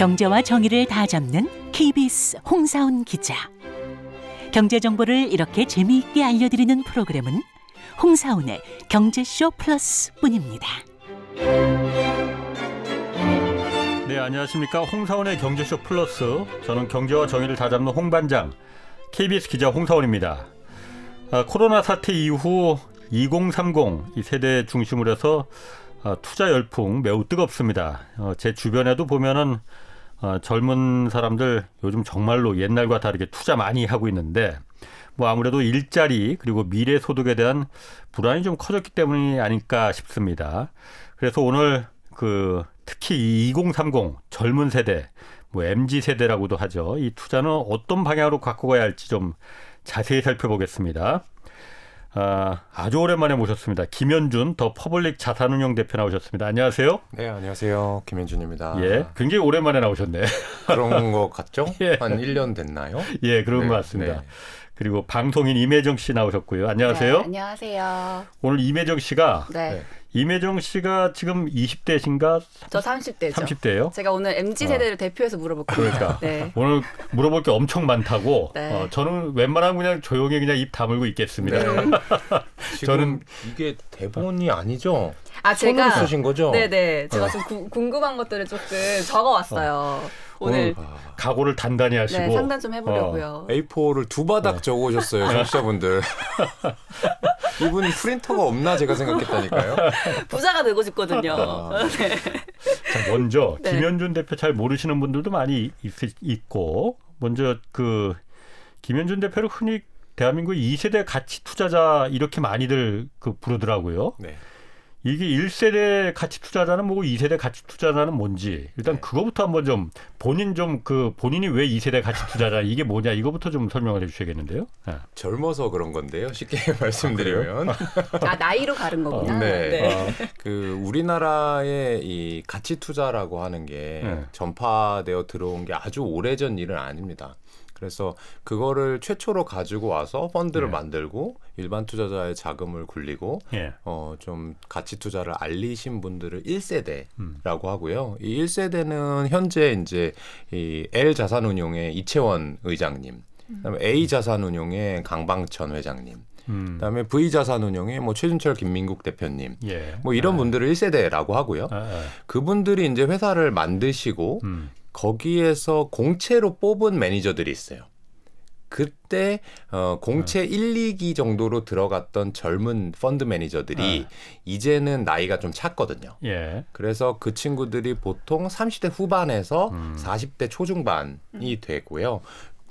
경제와 정의를 다 잡는 KBS 홍사훈 기자. 경제 정보를 이렇게 재미있게 알려드리는 프로그램은 홍사훈의 경제쇼 플러스뿐입니다. 네, 안녕하십니까? 홍사훈의 경제쇼 플러스. 저는 경제와 정의를 다 잡는 홍반장 KBS 기자 홍사훈입니다. 아, 코로나 사태 이후 2030이 세대 중심으로 해서 아, 투자 열풍 매우 뜨겁습니다. 어, 제 주변에도 보면은 어, 젊은 사람들 요즘 정말로 옛날과 다르게 투자 많이 하고 있는데 뭐 아무래도 일자리 그리고 미래 소득에 대한 불안이 좀 커졌기 때문이 아닐까 싶습니다. 그래서 오늘 그 특히 2030 젊은 세대 뭐 MZ 세대라고도 하죠. 이 투자는 어떤 방향으로 갖고 가야 할지 좀 자세히 살펴보겠습니다. 아, 아주 오랜만에 모셨습니다. 김현준 더 퍼블릭 자산운용 대표 나오셨습니다. 안녕하세요. 네, 안녕하세요. 김현준입니다. 예, 굉장히 오랜만에 나오셨네. 그런 것 같죠? 예. 한 1년 됐나요? 예, 그런 네, 것 같습니다. 네. 그리고 방송인 임혜정 씨 나오셨고요. 안녕하세요. 네, 안녕하세요. 오늘 임혜정 씨가 네. 네. 임혜정 씨가 지금 20대신가? 저 30대죠. 30대요? 제가 오늘 MZ 세대를 어. 대표해서 물어볼 겁니 그러니까 네. 오늘 물어볼 게 엄청 많다고. 네. 어, 저는 웬만하면 그냥 조용히 그냥 입 다물고 있겠습니다. 네. 저는 이게 대본이 아니죠? 아 제가 쓰신 거죠? 네네. 네. 제가 어. 좀 구, 궁금한 것들을 조금 적어왔어요. 어. 오늘 아. 각오를 단단히 네, 하시고 네, 상담 좀 해보려고요. 어. A4를 두 바닥 네. 적으셨어요 네. 청취자분들. 이분 프린터가 없나 제가 생각했다니까요. 부자가 되고 싶거든요. 아. 네. 자, 먼저 네. 김현준 대표 잘 모르시는 분들도 많이 있, 고 먼저 그 김현준 대표를 흔히 대한민국 2세대 가치 투자자 이렇게 많이들 그 부르더라고요. 네. 이게 1세대 가치 투자자는 뭐고 2세대 가치 투자자는 뭔지 일단 네. 그거부터 한번 좀 본인 좀 그 본인이 왜 2세대 가치 투자자 이게 뭐냐 이거부터 좀 설명을 해주셔야겠는데요. 네. 젊어서 그런 건데요. 쉽게 말씀드리면 아, 아 나이로 가른 거구나. 어, 네. 네. 어. 그 우리나라의 이 가치 투자라고 하는 게 네. 전파되어 들어온 게 아주 오래전 일은 아닙니다. 그래서 그거를 최초로 가지고 와서 펀드를 예. 만들고 일반 투자자의 자금을 굴리고 예. 어, 좀 가치 투자를 알리신 분들을 1세대라고 음. 하고요. 이 1세대는 현재 이제 이 L 자산운용의 이채원 의장님, 음. 그다음에 A 자산운용의 강방천 회장님, 음. 그다음에 V 자산운용의 뭐 최준철 김민국 대표님 예. 뭐 이런 아. 분들을 1세대라고 하고요. 아. 그분들이 이제 회사를 만드시고 음. 거기에서 공채로 뽑은 매니저들이 있어요. 그때 어, 공채 1, 음. 2기 정도로 들어갔던 젊은 펀드 매니저들이 네. 이제는 나이가 좀 찼거든요. 예. 그래서 그 친구들이 보통 30대 후반에서 음. 40대 초중반이 음. 되고요.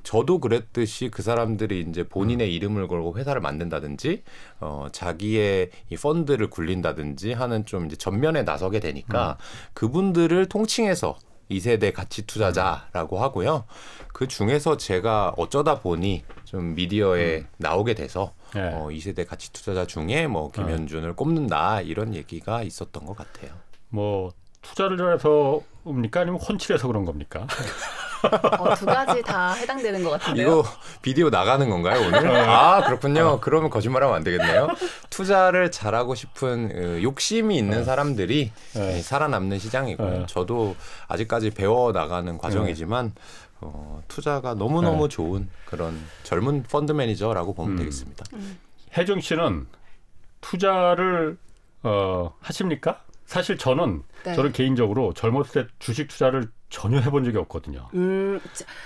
저도 그랬듯이 그 사람들이 이제 본인의 음. 이름을 걸고 회사를 만든다든지 어 자기의 이 펀드를 굴린다든지 하는 좀 이제 전면에 나서게 되니까 음. 그분들을 통칭해서 2세대 가치 투자자라고 하고요. 그 중에서 제가 어쩌다 보니 좀 미디어에 음. 나오게 돼서 네. 어, 2세대 가치 투자자 중에 뭐 네. 김현준을 어. 꼽는다 이런 얘기가 있었던 것 같아요. 뭐 투자를 해서 옵니까 아니면 혼칠해서 그런 겁니까? 어, 두 가지 다 해당되는 것 같은데요. 이거 비디오 나가는 건가요 오늘? 네. 아 그렇군요. 그러면 거짓말하면 안 되겠네요. 투자를 잘하고 싶은 그, 욕심이 있는 네. 사람들이 네. 살아남는 시장이고 저도 아직까지 배워 나가는 과정이지만 어, 투자가 너무 너무 좋은 그런 젊은 펀드 매니저라고 보면 음. 되겠습니다. 음. 정 씨는 투자를 어, 하십니까? 사실 저는 네. 저는 개인적으로 젊었을 때 주식 투자를 전혀 해본 적이 없거든요. 음,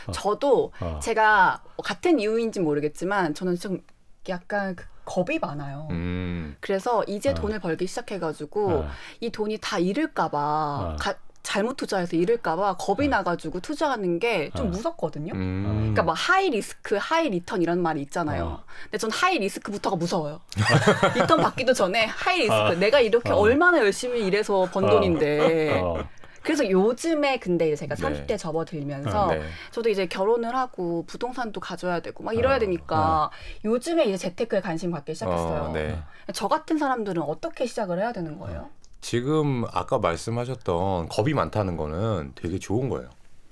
어. 저, 도 어. 제가 같은 이유인지 모르겠지만 저는 좀 약간 그 겁이 많아요. 음. 그래서 이제 어. 돈을 벌기 시작해가지고 어. 이 돈이 다 잃을까봐 어. 잘못 투자해서 잃을까봐 겁이 어. 나가지고 투자하는 게 좀 무섭거든요. 음. 그러니까 막 하이 리스크, 하이 리턴 이런 말이 있잖아요. 근데 전 하이 리스크부터가 무서워요. 리턴 받기도 전에 하이 리스크. 내가 이렇게 얼마나 열심히 일해서 번 돈인데. 그래서 요즘에 근데 제가 30대 접어들면서 아, 네. 저도 이제 결혼을 하고 부동산도 가져야 되고 막 이래야 아, 되니까 아. 요즘에 이제 재테크에 관심 갖기 시작했어요. 어, 네. 저 같은 사람들은 어떻게 시작을 해야 되는 거예요? 지금 아까 말씀하셨던 겁이 많다는 거는 되게 좋은 거예요.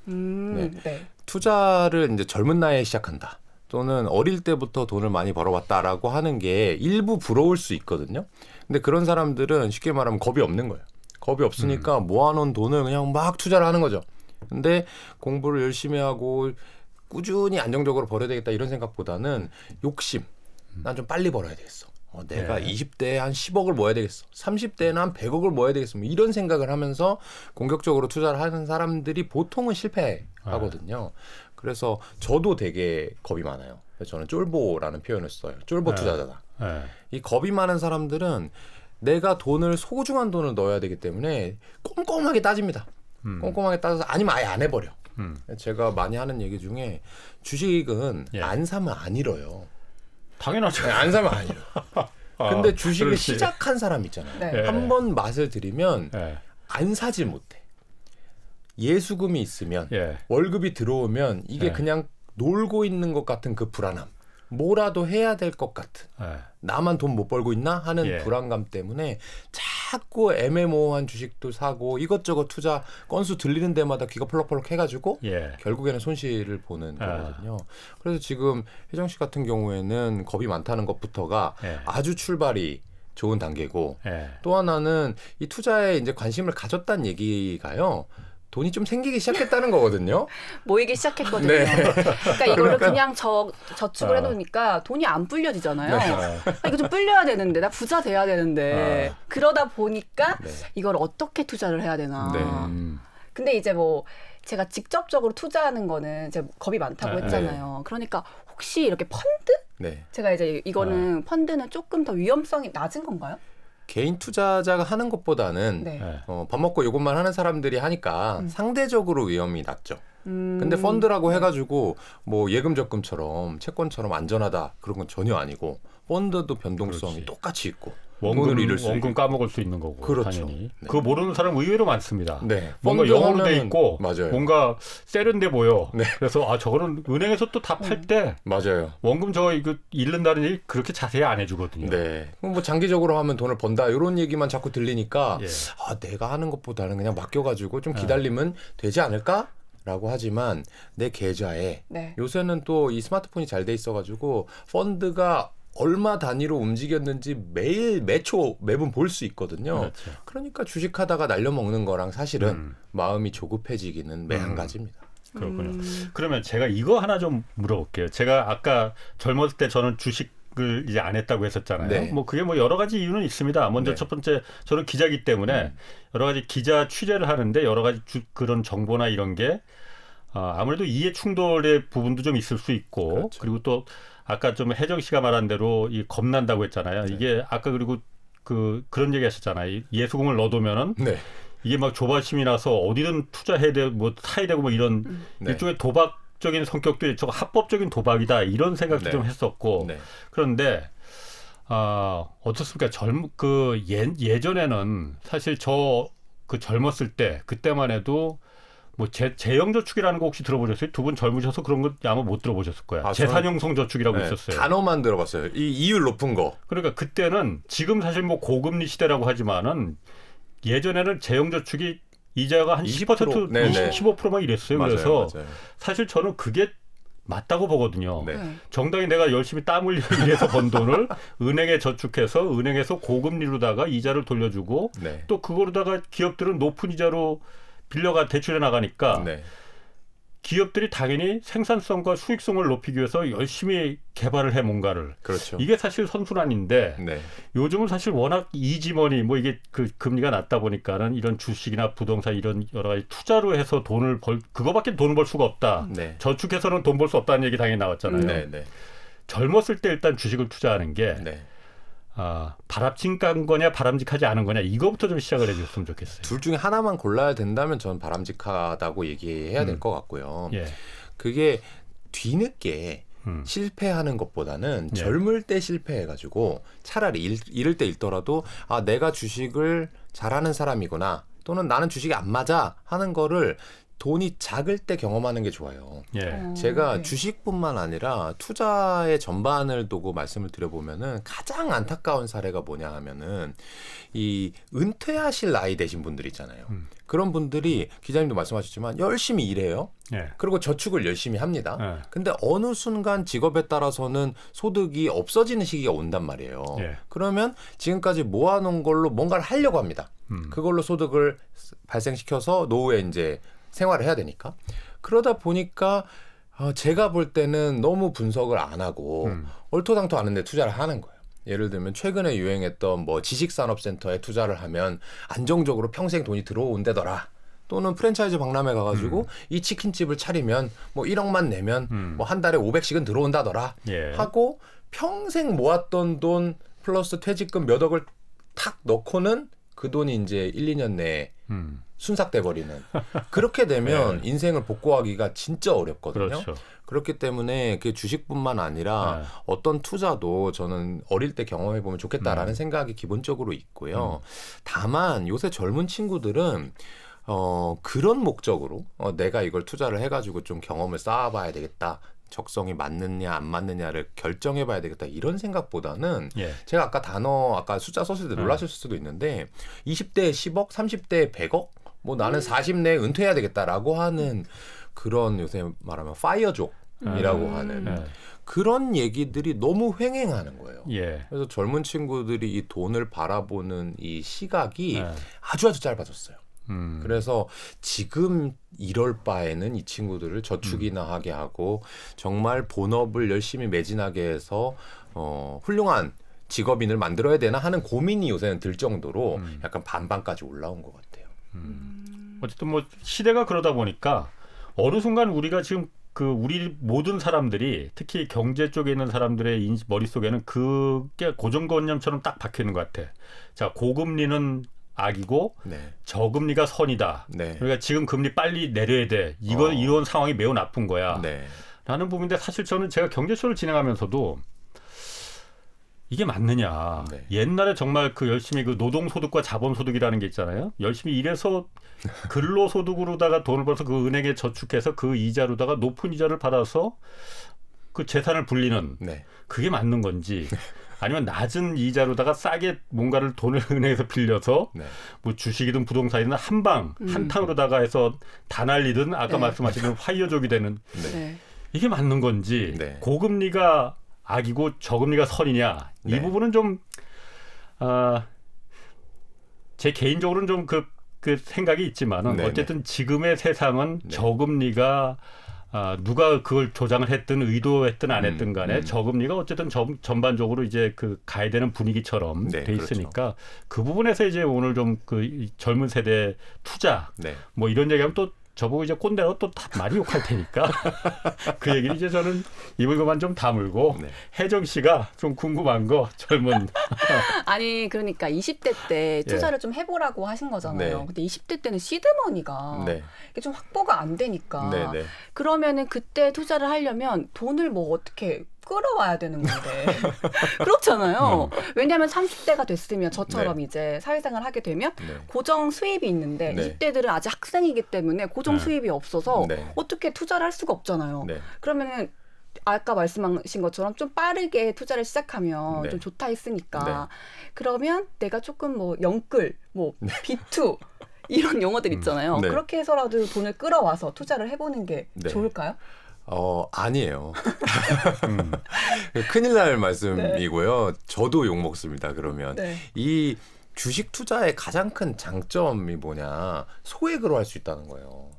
음, 네. 네. 투자를 이제 젊은 나이에 시작한다. 또는 어릴 때부터 돈을 많이 벌어왔다라고 하는 게 일부 부러울 수 있거든요. 근데 그런 사람들은 쉽게 말하면 겁이 없는 거예요. 겁이 없으니까 음. 모아놓은 돈을 그냥 막 투자를 하는 거죠. 근데 공부를 열심히 하고 꾸준히 안정적으로 벌어야 되겠다 이런 생각보다는 욕심. 음. 난좀 빨리 벌어야 되겠어. 어, 내가 네. 20대에 한 10억을 모아야 되겠어. 30대에는 한 100억을 모아야 되겠어. 뭐 이런 생각을 하면서 공격적으로 투자를 하는 사람들이 보통은 실패하거든요. 네. 그래서 저도 되게 겁이 많아요. 저는 쫄보라는 표현을 써요. 쫄보 네. 투자자다. 네. 이 겁이 많은 사람들은 내가 돈을 소중한 돈을 넣어야 되기 때문에 꼼꼼하게 따집니다. 음. 꼼꼼하게 따져서 아니면 아예 안 해버려. 음. 제가 많이 하는 얘기 중에 주식은 예. 안 사면 안 잃어요. 당연하죠. 네, 안 사면 안 잃어. 아, 근데 주식을 그렇지. 시작한 사람 있잖아요. 네. 예. 한번 맛을 들이면 네. 예. 안사지 못해. 예수금이 있으면 예. 월급이 들어오면 이게 그냥 놀고 있는 것 같은 그 불안함. 뭐라도 해야 될 것 같은 네. 나만 돈 못 벌고 있나 하는 예. 불안감 때문에 자꾸 애매모호한 주식도 사고 이것저것 투자 건수 들리는 데마다 귀가 펄럭펄럭 해가지고 예. 결국에는 손실을 보는 아. 거거든요. 그래서 지금 회정씨 같은 경우에는 겁이 많다는 것부터가 예. 아주 출발이 좋은 단계고 예. 또 하나는 이 투자에 이제 관심을 가졌다는 얘기가요. 돈이 좀 생기기 시작했다는 거거든요. 모이기 시작했거든요. 네. 그러니까 이걸를 그러니까... 그냥저 저축을 아. 해놓으니까 돈이 안 불려지잖아요. 네. 아, 이거 좀 불려야 되는데 나 부자 돼야 되는데 아. 그러다 보니까 네. 이걸 어떻게 투자를 해야 되나. 음. 근데 이제 뭐 제가 직접적으로 투자하는 거는 제 겁이 많다고 아, 네. 했잖아요. 그러니까 혹시 이렇게 펀드? 네. 제가 이제 이거는 아. 펀드는 조금 더 위험성이 낮은 건가요? 개인 투자자가 하는 것보다는 네. 네. 어, 밥 먹고 이것만 하는 사람들이 하니까 음. 상대적으로 위험이 낮죠. 음. 근데 펀드라고 해가지고 뭐 예금 적금처럼 채권처럼 안전하다 그런 건 전혀 아니고 펀드도 변동성이 그렇지. 똑같이 있고 원금, 을 잃을 수 원금 있고. 까먹을 수 있는 거고 그렇죠. 당연히 네. 그 모르는 사람 의외로 많습니다. 네. 뭔가 영어로 돼 있고 맞아요. 뭔가 세련돼 보여. 네. 그래서 아 저거는 은행에서 또 다 팔때 음. 맞아요. 원금 저 이거 잃는다는 얘기 그렇게 자세히 안 해주거든요. 네. 뭐 장기적으로 하면 돈을 번다 이런 얘기만 자꾸 들리니까 예. 아 내가 하는 것보다는 그냥 맡겨가지고 좀 예. 기다리면 되지 않을까? 라고 하지만 내 계좌에 네. 요새는 또 이 스마트폰이 잘 돼 있어가지고 펀드가 얼마 단위로 움직였는지 매일 매초 매분 볼 수 있거든요. 그렇죠. 그러니까 주식하다가 날려먹는 거랑 사실은 음. 마음이 조급해지기는 매한 음. 가지입니다. 그렇군요. 음. 그러면 제가 이거 하나 좀 물어볼게요. 제가 아까 젊었을 때 저는 주식 을 이제 안 했다고 했었잖아요. 네. 뭐 그게 뭐 여러 가지 이유는 있습니다. 먼저 네. 첫 번째 저는 기자기 때문에 음. 여러 가지 기자 취재를 하는데 여러 가지 주, 그런 정보나 이런 게 어, 아무래도 이해 충돌의 부분도 좀 있을 수 있고 그렇죠. 그리고 또 아까 좀 해정 씨가 말한 대로 이 겁난다고 했잖아요. 네. 이게 아까 그리고 그 그런 얘기 하셨잖아요. 예수공을 넣어두면은 네. 이게 막 조바심이 나서 어디든 투자해야 되고 뭐 사야 되고 뭐 이런 음. 네. 일종의 도박적인 성격도 저거 합법적인 도박이다 이런 생각도 네. 좀 했었고 네. 그런데 아 어떻습니까 젊그 예, 예전에는 사실 저 그 젊었을 때 그때만 해도 뭐 재, 재형 저축이라는 거 혹시 들어보셨어요? 두 분 젊으셔서 그런 거 아마 못 들어보셨을 거야. 아, 재산형성 저축이라고 네, 있었어요. 단어만 들어봤어요. 이 이율 높은 거. 그러니까 그때는 지금 사실 뭐 고금리 시대라고 하지만은 예전에는 재형 저축이 이자가 한 10%, 20%, 네네. 15%만 이랬어요. 맞아요, 그래서 맞아요. 사실 저는 그게 맞다고 보거든요. 네. 네. 정당히 내가 열심히 땀 흘려서 번 돈을 은행에 저축해서 은행에서 고금리로다가 이자를 돌려주고 네. 또 그거로다가 기업들은 높은 이자로 빌려가 대출해 나가니까 네. 기업들이 당연히 생산성과 수익성을 높이기 위해서 열심히 개발을 해 뭔가를. 그렇죠. 이게 사실 선순환인데 네. 요즘은 사실 워낙 이지머니 뭐 이게 그 금리가 낮다 보니까는 이런 주식이나 부동산 이런 여러 가지 투자로 해서 돈을 벌 그거밖에 돈을 벌 수가 없다. 네. 저축해서는 돈 벌 수 없다는 얘기 당연히 나왔잖아요. 네, 네, 젊었을 때 일단 주식을 투자하는 게 네. 아, 바람직한 거냐 바람직하지 않은 거냐 이거부터 좀 시작을 해줬으면 좋겠어요. 둘 중에 하나만 골라야 된다면 저는 바람직하다고 얘기해야 될것 음. 같고요. 예. 그게 뒤늦게 음. 실패하는 것보다는 예. 젊을 때 실패해가지고 차라리 일, 이럴 때 일더라도 아 내가 주식을 잘하는 사람이구나 또는 나는 주식이 안 맞아 하는 거를 돈이 작을 때 경험하는 게 좋아요. 예. 어, 제가 네. 주식뿐만 아니라 투자의 전반을 두고 말씀을 드려보면은 가장 안타까운 사례가 뭐냐 하면은 이 은퇴하실 나이 되신 분들 있잖아요. 음. 그런 분들이 기자님도 말씀하셨지만 열심히 일해요. 예. 그리고 저축을 열심히 합니다. 예. 근데 어느 순간 직업에 따라서는 소득이 없어지는 시기가 온단 말이에요. 예. 그러면 지금까지 모아놓은 걸로 뭔가를 하려고 합니다. 음. 그걸로 소득을 발생시켜서 노후에 이제 생활을 해야 되니까 그러다 보니까 어, 제가 볼 때는 너무 분석을 안 하고 음. 얼토당토 아는데 투자를 하는 거예요. 예를 들면 최근에 유행했던 뭐 지식산업센터에 투자를 하면 안정적으로 평생 돈이 들어온대더라. 또는 프랜차이즈 박람회 가가지고 음. 이 치킨집을 차리면 뭐 1억만 내면 음. 뭐한 달에 500씩은 들어온다더라 예. 하고 평생 모았던 돈 플러스 퇴직금 몇 억을 탁 넣고는 그 돈이 이제 1, 2년 내에 음. 순삭돼 버리는 그렇게 되면 네. 인생을 복구하기가 진짜 어렵거든요. 그렇죠. 그렇기 때문에 그 주식뿐만 아니라 네. 어떤 투자도 저는 어릴 때 경험해 보면 좋겠다라는 음. 생각이 기본적으로 있고요. 음. 다만 요새 젊은 친구들은 어 그런 목적으로 어, 내가 이걸 투자를 해가지고 좀 경험을 쌓아봐야 되겠다. 적성이 맞느냐 안 맞느냐를 결정해 봐야 되겠다 이런 생각보다는 예. 제가 아까 단어 아까 숫자 썼을 때 놀라실 수도 있는데 20대에 10억, 30대에 100억 뭐 나는 40내에 은퇴해야 되겠다라고 하는 그런 요새 말하면 파이어족이라고 음. 하는 네. 그런 얘기들이 너무 횡행하는 거예요. 예. 그래서 젊은 친구들이 이 돈을 바라보는 이 시각이 예. 아주 아주 짧아졌어요. 음. 그래서 지금 이럴 바에는 이 친구들을 저축이나 음. 하게 하고 정말 본업을 열심히 매진하게 해서 어, 훌륭한 직업인을 만들어야 되나 하는 고민이 요새는 들 정도로 음. 약간 반반까지 올라온 것 같아요. 음. 어쨌든 뭐 시대가 그러다 보니까 어느 순간 우리가 지금 그 우리 모든 사람들이 특히 경제 쪽에 있는 사람들의 인지, 머릿속에는 그게 고정관념처럼 딱 박혀 있는 것 같아. 자, 고금리는 악이고 네. 저금리가 선이다. 네. 그러니까 지금 금리 빨리 내려야 돼. 이건 어. 이런 상황이 매우 나쁜 거야. 네. 라는 부분인데 사실 저는 제가 경제쇼를 진행하면서도 이게 맞느냐. 네. 옛날에 정말 그 열심히 그 노동소득과 자본소득이라는 게 있잖아요. 열심히 일해서 근로소득으로다가 돈을 벌어서 그 은행에 저축해서 그 이자로다가 높은 이자를 받아서 그 재산을 불리는 네. 그게 맞는 건지 아니면 낮은 이자로다가 싸게 뭔가를 돈을 은행에서 빌려서 네. 뭐 주식이든 부동산이든 한방 음. 한탕으로다가 해서 다 날리든 아까 네. 말씀하신 화이어족이 되는 네. 네. 이게 맞는 건지 고금리가 악이고 저금리가 선이냐 네. 이 부분은 좀제 아, 개인적으로는 좀 그 그 생각이 있지만 네 어쨌든 네. 지금의 세상은 네. 저금리가 아, 누가 그걸 조장을 했든 의도했든 안 했든 음, 간에 음, 음. 저금리가 어쨌든 점, 전반적으로 이제 그 가야 되는 분위기처럼 네, 돼 그렇죠. 있으니까 그렇죠. 그 부분에서 이제 오늘 좀 그 젊은 세대 투자 네. 뭐 이런 얘기하면 또 저보고 이제 꼰대로 또다 많이 욕할 테니까 그 얘기를 이제 저는 입을 그만 좀 다물고 네. 혜정 씨가 좀 궁금한 거 젊은 아니 그러니까 20대 때 예. 투자를 예. 좀 해보라고 하신 거잖아요. 네. 근데 20대 때는 시드머니가 네. 이게 좀 확보가 안 되니까 네, 네. 그러면은 그때 투자를 하려면 돈을 뭐 어떻게 끌어와야 되는 건데 그렇잖아요. 음. 왜냐하면 30대가 됐으면 저처럼 네. 이제 사회생활 하게 되면 네. 고정 수입이 있는데 네. 이대들은 아직 학생이기 때문에 고정 네. 수입이 없어서 네. 어떻게 투자를 할 수가 없잖아요. 네. 그러면은 아까 말씀하신 것처럼 좀 빠르게 투자를 시작하면 네. 좀 좋다 했으니까 네. 그러면 내가 조금 뭐 영끌 뭐 네. B2 이런 용어들 음. 있잖아요. 음, 그렇게 해서라도 돈을 끌어와서 투자를 해보는 게 좋을까요? 어 아니에요. 음. 그 큰일 날 말씀이고요. 네. 저도 욕 먹습니다. 그러면 네. 이 주식 투자의 가장 큰 장점이 뭐냐 소액으로 할 수 있다는 거예요.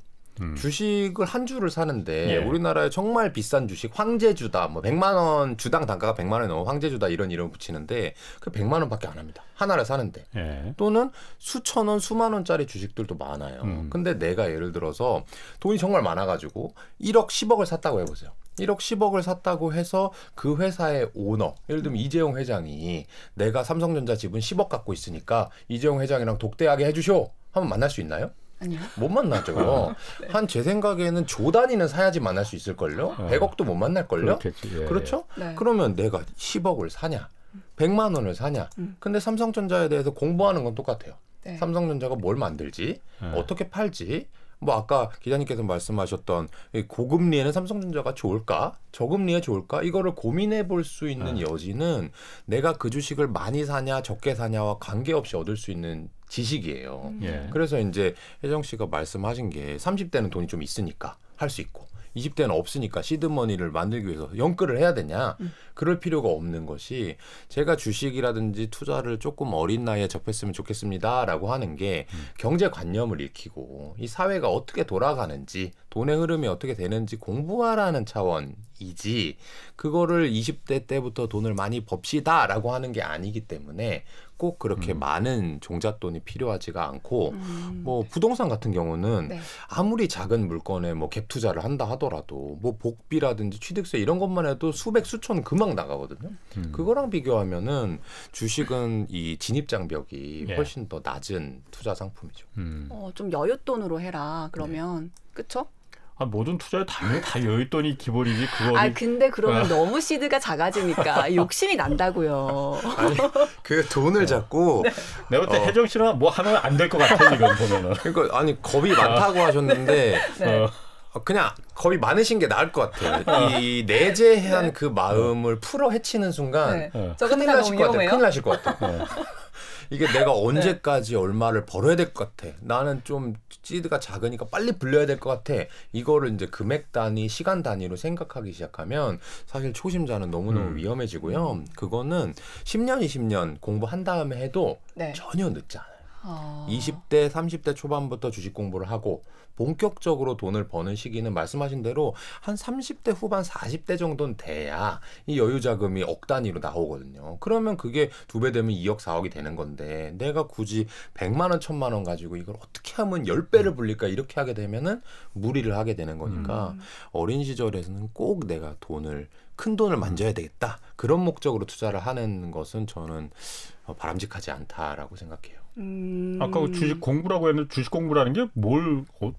음. 주식을 한 주를 사는데 예. 우리나라에 정말 비싼 주식 황제주다 뭐 100만 원 주당 단가가 100만 원이 넘어 황제주다 이런 이름 붙이는데 그 100만 원밖에 안 합니다. 하나를 사는데. 예. 또는 수천 원, 수만 원짜리 주식들도 많아요. 음. 근데 내가 예를 들어서 돈이 정말 많아 가지고 1억, 10억을 샀다고 해 보세요. 1억 10억을 샀다고 해서 그 회사의 오너, 예를 들면 이재용 회장이 내가 삼성전자 지분 10억 갖고 있으니까 이재용 회장이랑 독대하게 해주쇼. 한번 만날 수 있나요? 아니요. 못 만나죠. 아, 네. 한제 생각에는 조 단위는 사야지 만날 수 있을걸요? 네. 100억도 못 만날걸요? 예. 그렇죠 네. 그러면 내가 10억을 사냐? 100만 원을 사냐? 음. 근데 삼성전자에 대해서 공부하는 건 똑같아요. 네. 삼성전자가 뭘 만들지, 네. 어떻게 팔지, 뭐 아까 기자님께서 말씀하셨던 고금리에는 삼성전자가 좋을까 저금리에 좋을까 이거를 고민해 볼 수 있는 네. 여지는 내가 그 주식을 많이 사냐 적게 사냐와 관계없이 얻을 수 있는 지식이에요. 음. 예. 그래서 이제 혜정 씨가 말씀하신 게 30대는 돈이 좀 있으니까 할 수 있고 20대는 없으니까 시드머니를 만들기 위해서 연끌을 해야 되냐? 음. 그럴 필요가 없는 것이 제가 주식이라든지 투자를 조금 어린 나이에 접했으면 좋겠습니다라고 하는 게 음. 경제 관념을 익히고 이 사회가 어떻게 돌아가는지 돈의 흐름이 어떻게 되는지 공부하라는 차원이지 그거를 20대 때부터 돈을 많이 법시다라고 하는 게 아니기 때문에 꼭 그렇게 음. 많은 종잣돈이 필요하지가 않고 음. 뭐 부동산 같은 경우는 네. 아무리 작은 물건에 뭐 갭 투자를 한다 하더라도 뭐 복비라든지 취득세 이런 것만 해도 수백 수천 금방 나가거든요. 음. 그거랑 비교하면은 주식은 이 진입 장벽이 네. 훨씬 더 낮은 투자 상품이죠. 음. 어, 좀 여윳돈으로 해라 그러면 네. 그쵸? 아, 모든 투자에 당연히 다여윳더니 기본이지 그거. 아 근데 그러면 아. 너무 시드가 작아지니까 욕심이 난다고요. 아니, 그 돈을 네. 잡고 네. 내가 볼때 어. 혜정 씨는 뭐 하면 안 될 것 같아 이금 보면은. 그러니까 아니 겁이 아. 많다고 아. 하셨는데 네. 네. 어. 어. 그냥 겁이 많으신 게 나을 것 같아요. 어. 이 내재한 네. 그 마음을 풀어 헤치는 순간 네. 어. 큰일 나실 것같아 큰일 나실 것 같아요. 이게 내가 네. 언제까지 네. 얼마를 벌어야 될 것 같아. 나는 좀찌드가 작으니까 빨리 불려야 될 것 같아. 이거를 이제 금액 단위, 시간 단위로 생각하기 시작하면 사실 초심자는 너무너무 음. 위험해지고요. 그거는 10년, 20년 공부한 다음에 해도 네. 전혀 늦지 않아요. 어... 20대, 30대 초반부터 주식 공부를 하고 본격적으로 돈을 버는 시기는 말씀하신 대로 한 30대 후반 40대 정도는 돼야 이 여유 자금이 억 단위로 나오거든요. 그러면 그게 두 배 되면 2억 4억이 되는 건데 내가 굳이 100만 원, 1000만 원 가지고 이걸 어떻게 하면 10배를 음. 불릴까 이렇게 하게 되면은 무리를 하게 되는 거니까 음. 어린 시절에서는 꼭 내가 돈을 큰 돈을 만져야 되겠다. 그런 목적으로 투자를 하는 것은 저는 어, 바람직하지 않다라고 생각해요. 음... 아까 그 주식 공부라고 했는데 주식 공부라는 게 뭘뭘 어,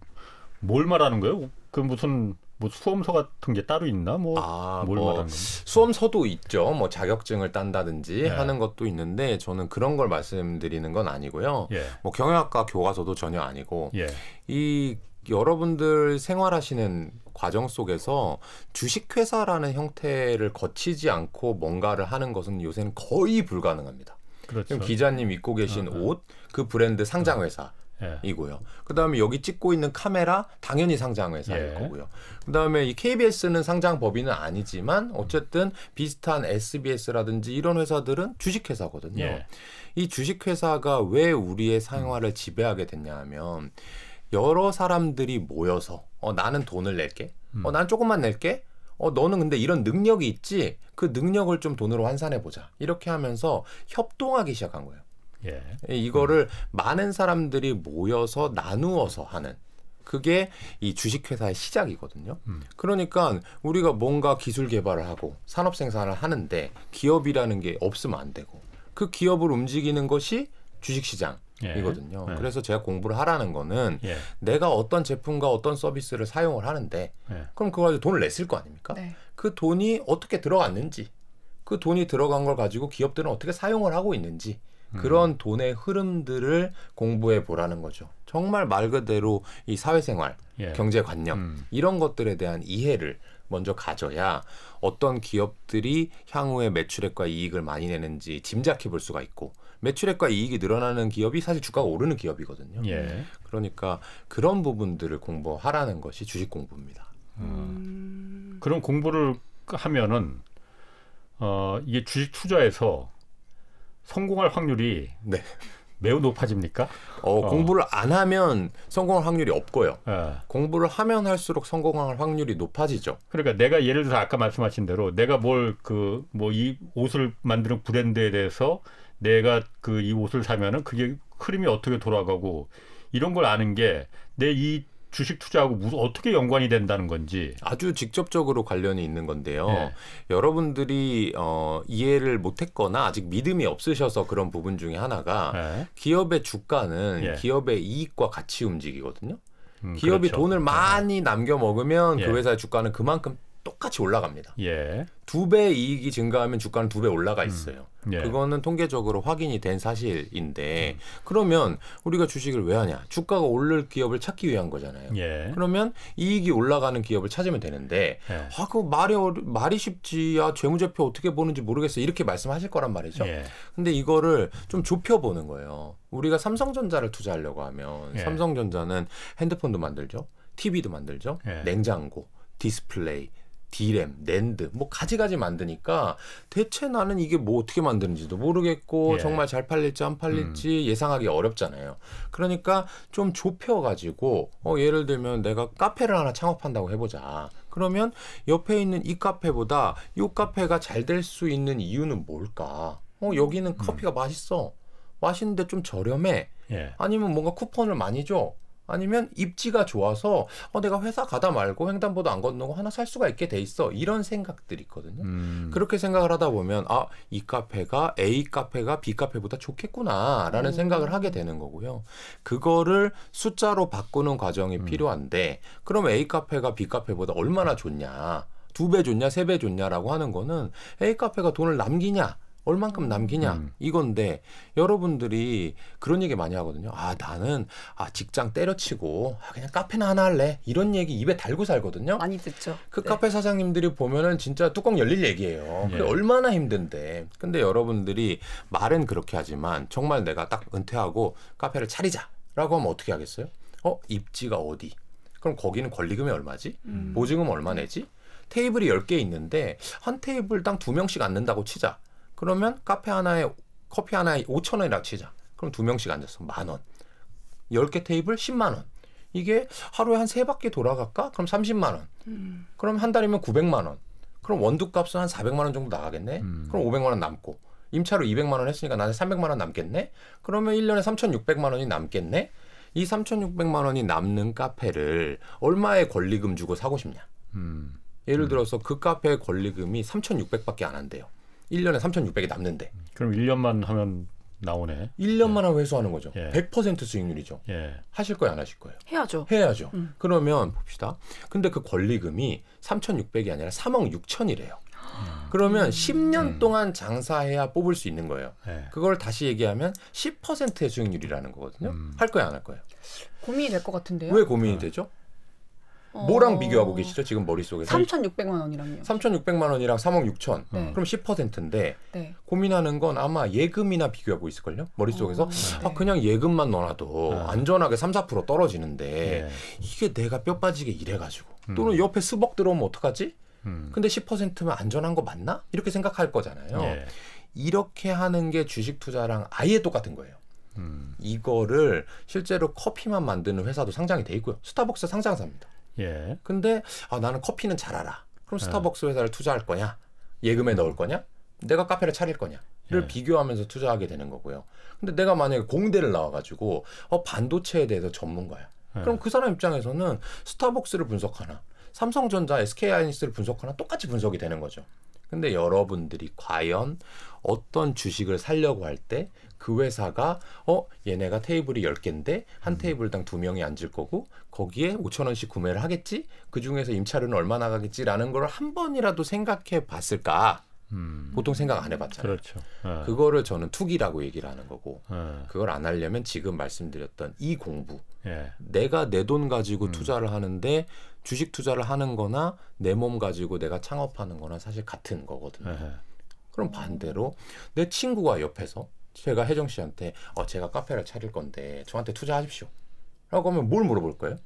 뭘 말하는 거예요? 그 무슨 뭐 수험서 같은 게 따로 있나? 뭐, 아, 뭐, 말하는 건가? 수험서도 있죠. 뭐 자격증을 딴다든지 네. 하는 것도 있는데 저는 그런 걸 말씀드리는 건 아니고요. 예. 뭐 경영학과 교과서도 전혀 아니고 예. 이 여러분들 생활하시는 과정 속에서 주식회사라는 형태를 거치지 않고 뭔가를 하는 것은 요새는 거의 불가능합니다. 그렇죠. 기자님 입고 계신 어, 옷, 그 브랜드 상장 회사. 네. 예. 이고요. 그다음에 여기 찍고 있는 카메라 당연히 상장 회사일 예. 거고요. 그다음에 이 KBS는 상장 법인은 아니지만 어쨌든 비슷한 SBS라든지 이런 회사들은 주식 회사거든요. 예. 이 주식 회사가 왜 우리의 생활을 음. 지배하게 됐냐면 여러 사람들이 모여서 어 나는 돈을 낼게. 어난 음. 조금만 낼게. 어, 너는 근데 이런 능력이 있지? 그 능력을 좀 돈으로 환산해 보자. 이렇게 하면서 협동하기 시작한 거예요. 예. 이거를 음. 많은 사람들이 모여서 나누어서 하는 그게 이 주식회사의 시작이거든요. 음. 그러니까 우리가 뭔가 기술 개발을 하고 산업 생산을 하는데 기업이라는 게 없으면 안 되고 그 기업을 움직이는 것이 주식시장, 예. 이거든요. 예. 그래서 제가 공부를 하라는 거는 예. 내가 어떤 제품과 어떤 서비스를 사용을 하는데 예. 그럼 그거 가지고 돈을 냈을 거 아닙니까? 네. 그 돈이 어떻게 들어갔는지 그 돈이 들어간 걸 가지고 기업들은 어떻게 사용을 하고 있는지 음. 그런 돈의 흐름들을 공부해 보라는 거죠. 정말 말 그대로 이 사회생활, 예. 경제관념 음. 이런 것들에 대한 이해를 먼저 가져야 어떤 기업들이 향후에 매출액과 이익을 많이 내는지 짐작해 볼 수가 있고 매출액과 이익이 늘어나는 기업이 사실 주가가 오르는 기업이거든요. 예. 그러니까 그런 부분들을 공부하라는 것이 주식 공부입니다. 음. 그런 공부를 하면은 어, 이게 주식 투자에서 성공할 확률이 네. 매우 높아집니까? 어, 어. 공부를 안 하면 성공할 확률이 없고요. 어. 공부를 하면 할수록 성공할 확률이 높아지죠. 그러니까 내가 예를 들어 서 아까 말씀하신 대로 내가 뭘 그 뭐 이 옷을 만드는 브랜드에 대해서 내가 그 이 옷을 사면은 그게 흐름이 어떻게 돌아가고 이런 걸 아는 게내이 주식 투자하고 무슨 어떻게 연관이 된다는 건지 아주 직접적으로 관련이 있는 건데요. 네. 여러분들이 어, 이해를 못했거나 아직 믿음이 없으셔서 그런 부분 중에 하나가 네. 기업의 주가는 네. 기업의 이익과 같이 움직이거든요. 음, 기업이 그렇죠. 돈을 많이 남겨 먹으면 그 예. 그 회사의 주가는 그만큼 똑같이 올라갑니다. 예. 두배 이익이 증가하면 주가는 두 배 올라가 음. 있어요. 음. 예. 그거는 통계적으로 확인이 된 사실인데 음. 그러면 우리가 주식을 왜 하냐? 주가가 오를 기업을 찾기 위한 거잖아요. 예. 그러면 이익이 올라가는 기업을 찾으면 되는데 예. 아그 말이 어려, 말이 쉽지. 야 아, 재무제표 어떻게 보는지 모르겠어. 이렇게 말씀하실 거란 말이죠. 예. 근데 이거를 좀 좁혀 보는 거예요. 우리가 삼성전자를 투자하려고 하면 예. 삼성전자는 핸드폰도 만들죠. TV도 만들죠. 예. 냉장고, 디스플레이 디램, 낸드 뭐 가지가지 만드니까 대체 나는 이게 뭐 어떻게 만드는지도 모르겠고 예. 정말 잘 팔릴지 안 팔릴지 음. 예상하기 어렵잖아요. 그러니까 좀 좁혀 가지고 어 예를 들면 내가 카페를 하나 창업한다고 해 보자. 그러면 옆에 있는 이 카페보다 이 카페가 잘 될 수 있는 이유는 뭘까? 어 여기는 커피가 음. 맛있어. 맛있는데 좀 저렴해. 예. 아니면 뭔가 쿠폰을 많이 줘. 아니면 입지가 좋아서 어, 내가 회사 가다 말고 횡단보도 안 걷는 거 하나 살 수가 있게 돼 있어 이런 생각들이 있거든요 음. 그렇게 생각을 하다 보면 아 이 카페가 A 카페가 B 카페보다 좋겠구나라는 음. 생각을 하게 되는 거고요 그거를 숫자로 바꾸는 과정이 음. 필요한데 그럼 A 카페가 B 카페보다 얼마나 좋냐 두 배 좋냐 세 배 좋냐라고 하는 거는 A 카페가 돈을 남기냐 얼만큼 남기냐 음. 이건데 여러분들이 그런 얘기 많이 하거든요. 아 나는 아 직장 때려치고 아, 그냥 카페나 하나 할래 이런 얘기 입에 달고 살거든요. 많이 듣죠. 그 네. 카페 사장님들이 보면은 진짜 뚜껑 열릴 얘기예요. 네. 얼마나 힘든데. 근데 여러분들이 말은 그렇게 하지만 정말 내가 딱 은퇴하고 카페를 차리자라고 하면 어떻게 하겠어요? 어 입지가 어디? 그럼 거기는 권리금이 얼마지? 음. 보증금 얼마 내지? 테이블이 1 0개 있는데 한 테이블당 두명씩 앉는다고 치자. 그러면 카페 하나에 커피 하나에 5천 원이라고 치자. 그럼 두 명씩 앉았어. 만 원. 10개 테이블 10만 원. 이게 하루에 한 세 바퀴 돌아갈까? 그럼 30만 원. 음. 그럼 한 달이면 900만 원. 그럼 원두 값은 한 400만 원 정도 나가겠네. 음. 그럼 500만 원 남고 임차로 200만 원 했으니까 나는 300만 원 남겠네. 그러면 1년에 3,600만 원이 남겠네. 이 3,600만 원이 남는 카페를 얼마의 권리금 주고 사고 싶냐? 음. 예를 들어서 그 카페의 권리금이 3,600밖에 안 한대요. 1년에 3,600이 남는데. 음, 그럼 1년만 하면 나오네. 1년만 예. 하고 회수하는 거죠. 예. 100% 수익률이죠. 예. 하실 거예요, 안 하실 거예요? 해야죠. 해야죠. 음. 그러면 봅시다. 근데 그 권리금이 3,600이 아니라 3억 6천이래요. 음. 그러면 음. 10년 동안 장사해야 뽑을 수 있는 거예요. 예. 그걸 다시 얘기하면 10%의 수익률이라는 거거든요. 음. 할 거예요, 안 할 거예요? 고민이 될 것 같은데요? 왜 고민이 되죠? 어. 뭐랑 비교하고 계시죠? 지금 머릿속에서 3,600만 원이랑요. 3,600만 원이랑 3억 6천. 네. 그럼 10%인데 네. 고민하는 건 아마 예금이나 비교하고 있을걸요? 머릿속에서 어, 네. 아 그냥 예금만 넣어놔도 네. 안전하게 3, 4% 떨어지는데 네. 이게 내가 뼈 빠지게 일해 가지고 음. 또는 옆에 수벅 들어오면 어떡하지? 음. 근데 10%면 안전한 거 맞나? 이렇게 생각할 거잖아요. 네. 이렇게 하는 게 주식 투자랑 아예 똑같은 거예요. 음. 이거를 실제로 커피만 만드는 회사도 상장이 돼 있고요. 스타벅스 상장사입니다. 예. 근데 아, 나는 커피는 잘 알아. 그럼 아. 스타벅스 회사를 투자할 거냐? 예금에 음. 넣을 거냐? 내가 카페를 차릴 거냐? 를 예. 비교하면서 투자하게 되는 거고요. 근데 내가 만약에 공대를 나와가지고 어, 반도체에 대해서 전문가야. 예. 그럼 그 사람 입장에서는 스타벅스를 분석하나 삼성전자, SK하이닉스를 분석하나 똑같이 분석이 되는 거죠. 근데 여러분들이 과연 어떤 주식을 살려고 할때 그 회사가 어 얘네가 테이블이 열개인데한 음. 테이블당 두명이 앉을 거고 거기에 오천 원씩 구매를 하겠지? 그중에서 임차료는 얼마 나가겠지라는 걸 한 번이라도 생각해 봤을까? 음. 보통 생각 안 해봤잖아요. 그렇죠. 네. 그거를 저는 투기라고 얘기를 하는 거고 네. 그걸 안 하려면 지금 말씀드렸던 이 공부 네. 내가 내 돈 가지고 음. 투자를 하는데 주식 투자를 하는 거나 내 몸 가지고 내가 창업하는 거나 사실 같은 거거든요. 그럼 반대로 내 친구가 옆에서 제가 혜정 씨한테 어, 제가 카페를 차릴 건데 저한테 투자하십시오. 라고 하면 뭘 물어볼 까요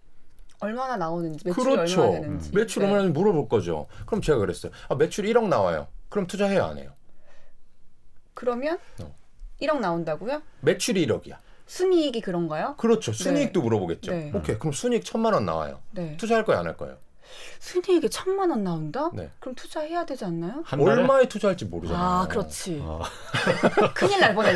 얼마나 나오는지 매출 그렇죠. 얼마나 되는지. 매출 네. 얼마나 네. 물어볼 거죠. 그럼 제가 그랬어요. 아, 매출 1억 나와요. 그럼 투자해요, 안 해요? 그러면 어. 1억 나온다고요? 매출이 1억이야. 순이익이 그런가요? 그렇죠. 순이익도 네. 물어보겠죠. 네. 오케이. 그럼 순이익 천만 원 나와요. 네. 투자할 거예요, 안 할 거예요? 순이익이 천만 원 나온다? 네. 그럼 투자해야 되지 않나요? 얼마에 투자할지 모르잖아요. 아, 그렇지. 아. 큰일 날 뻔했.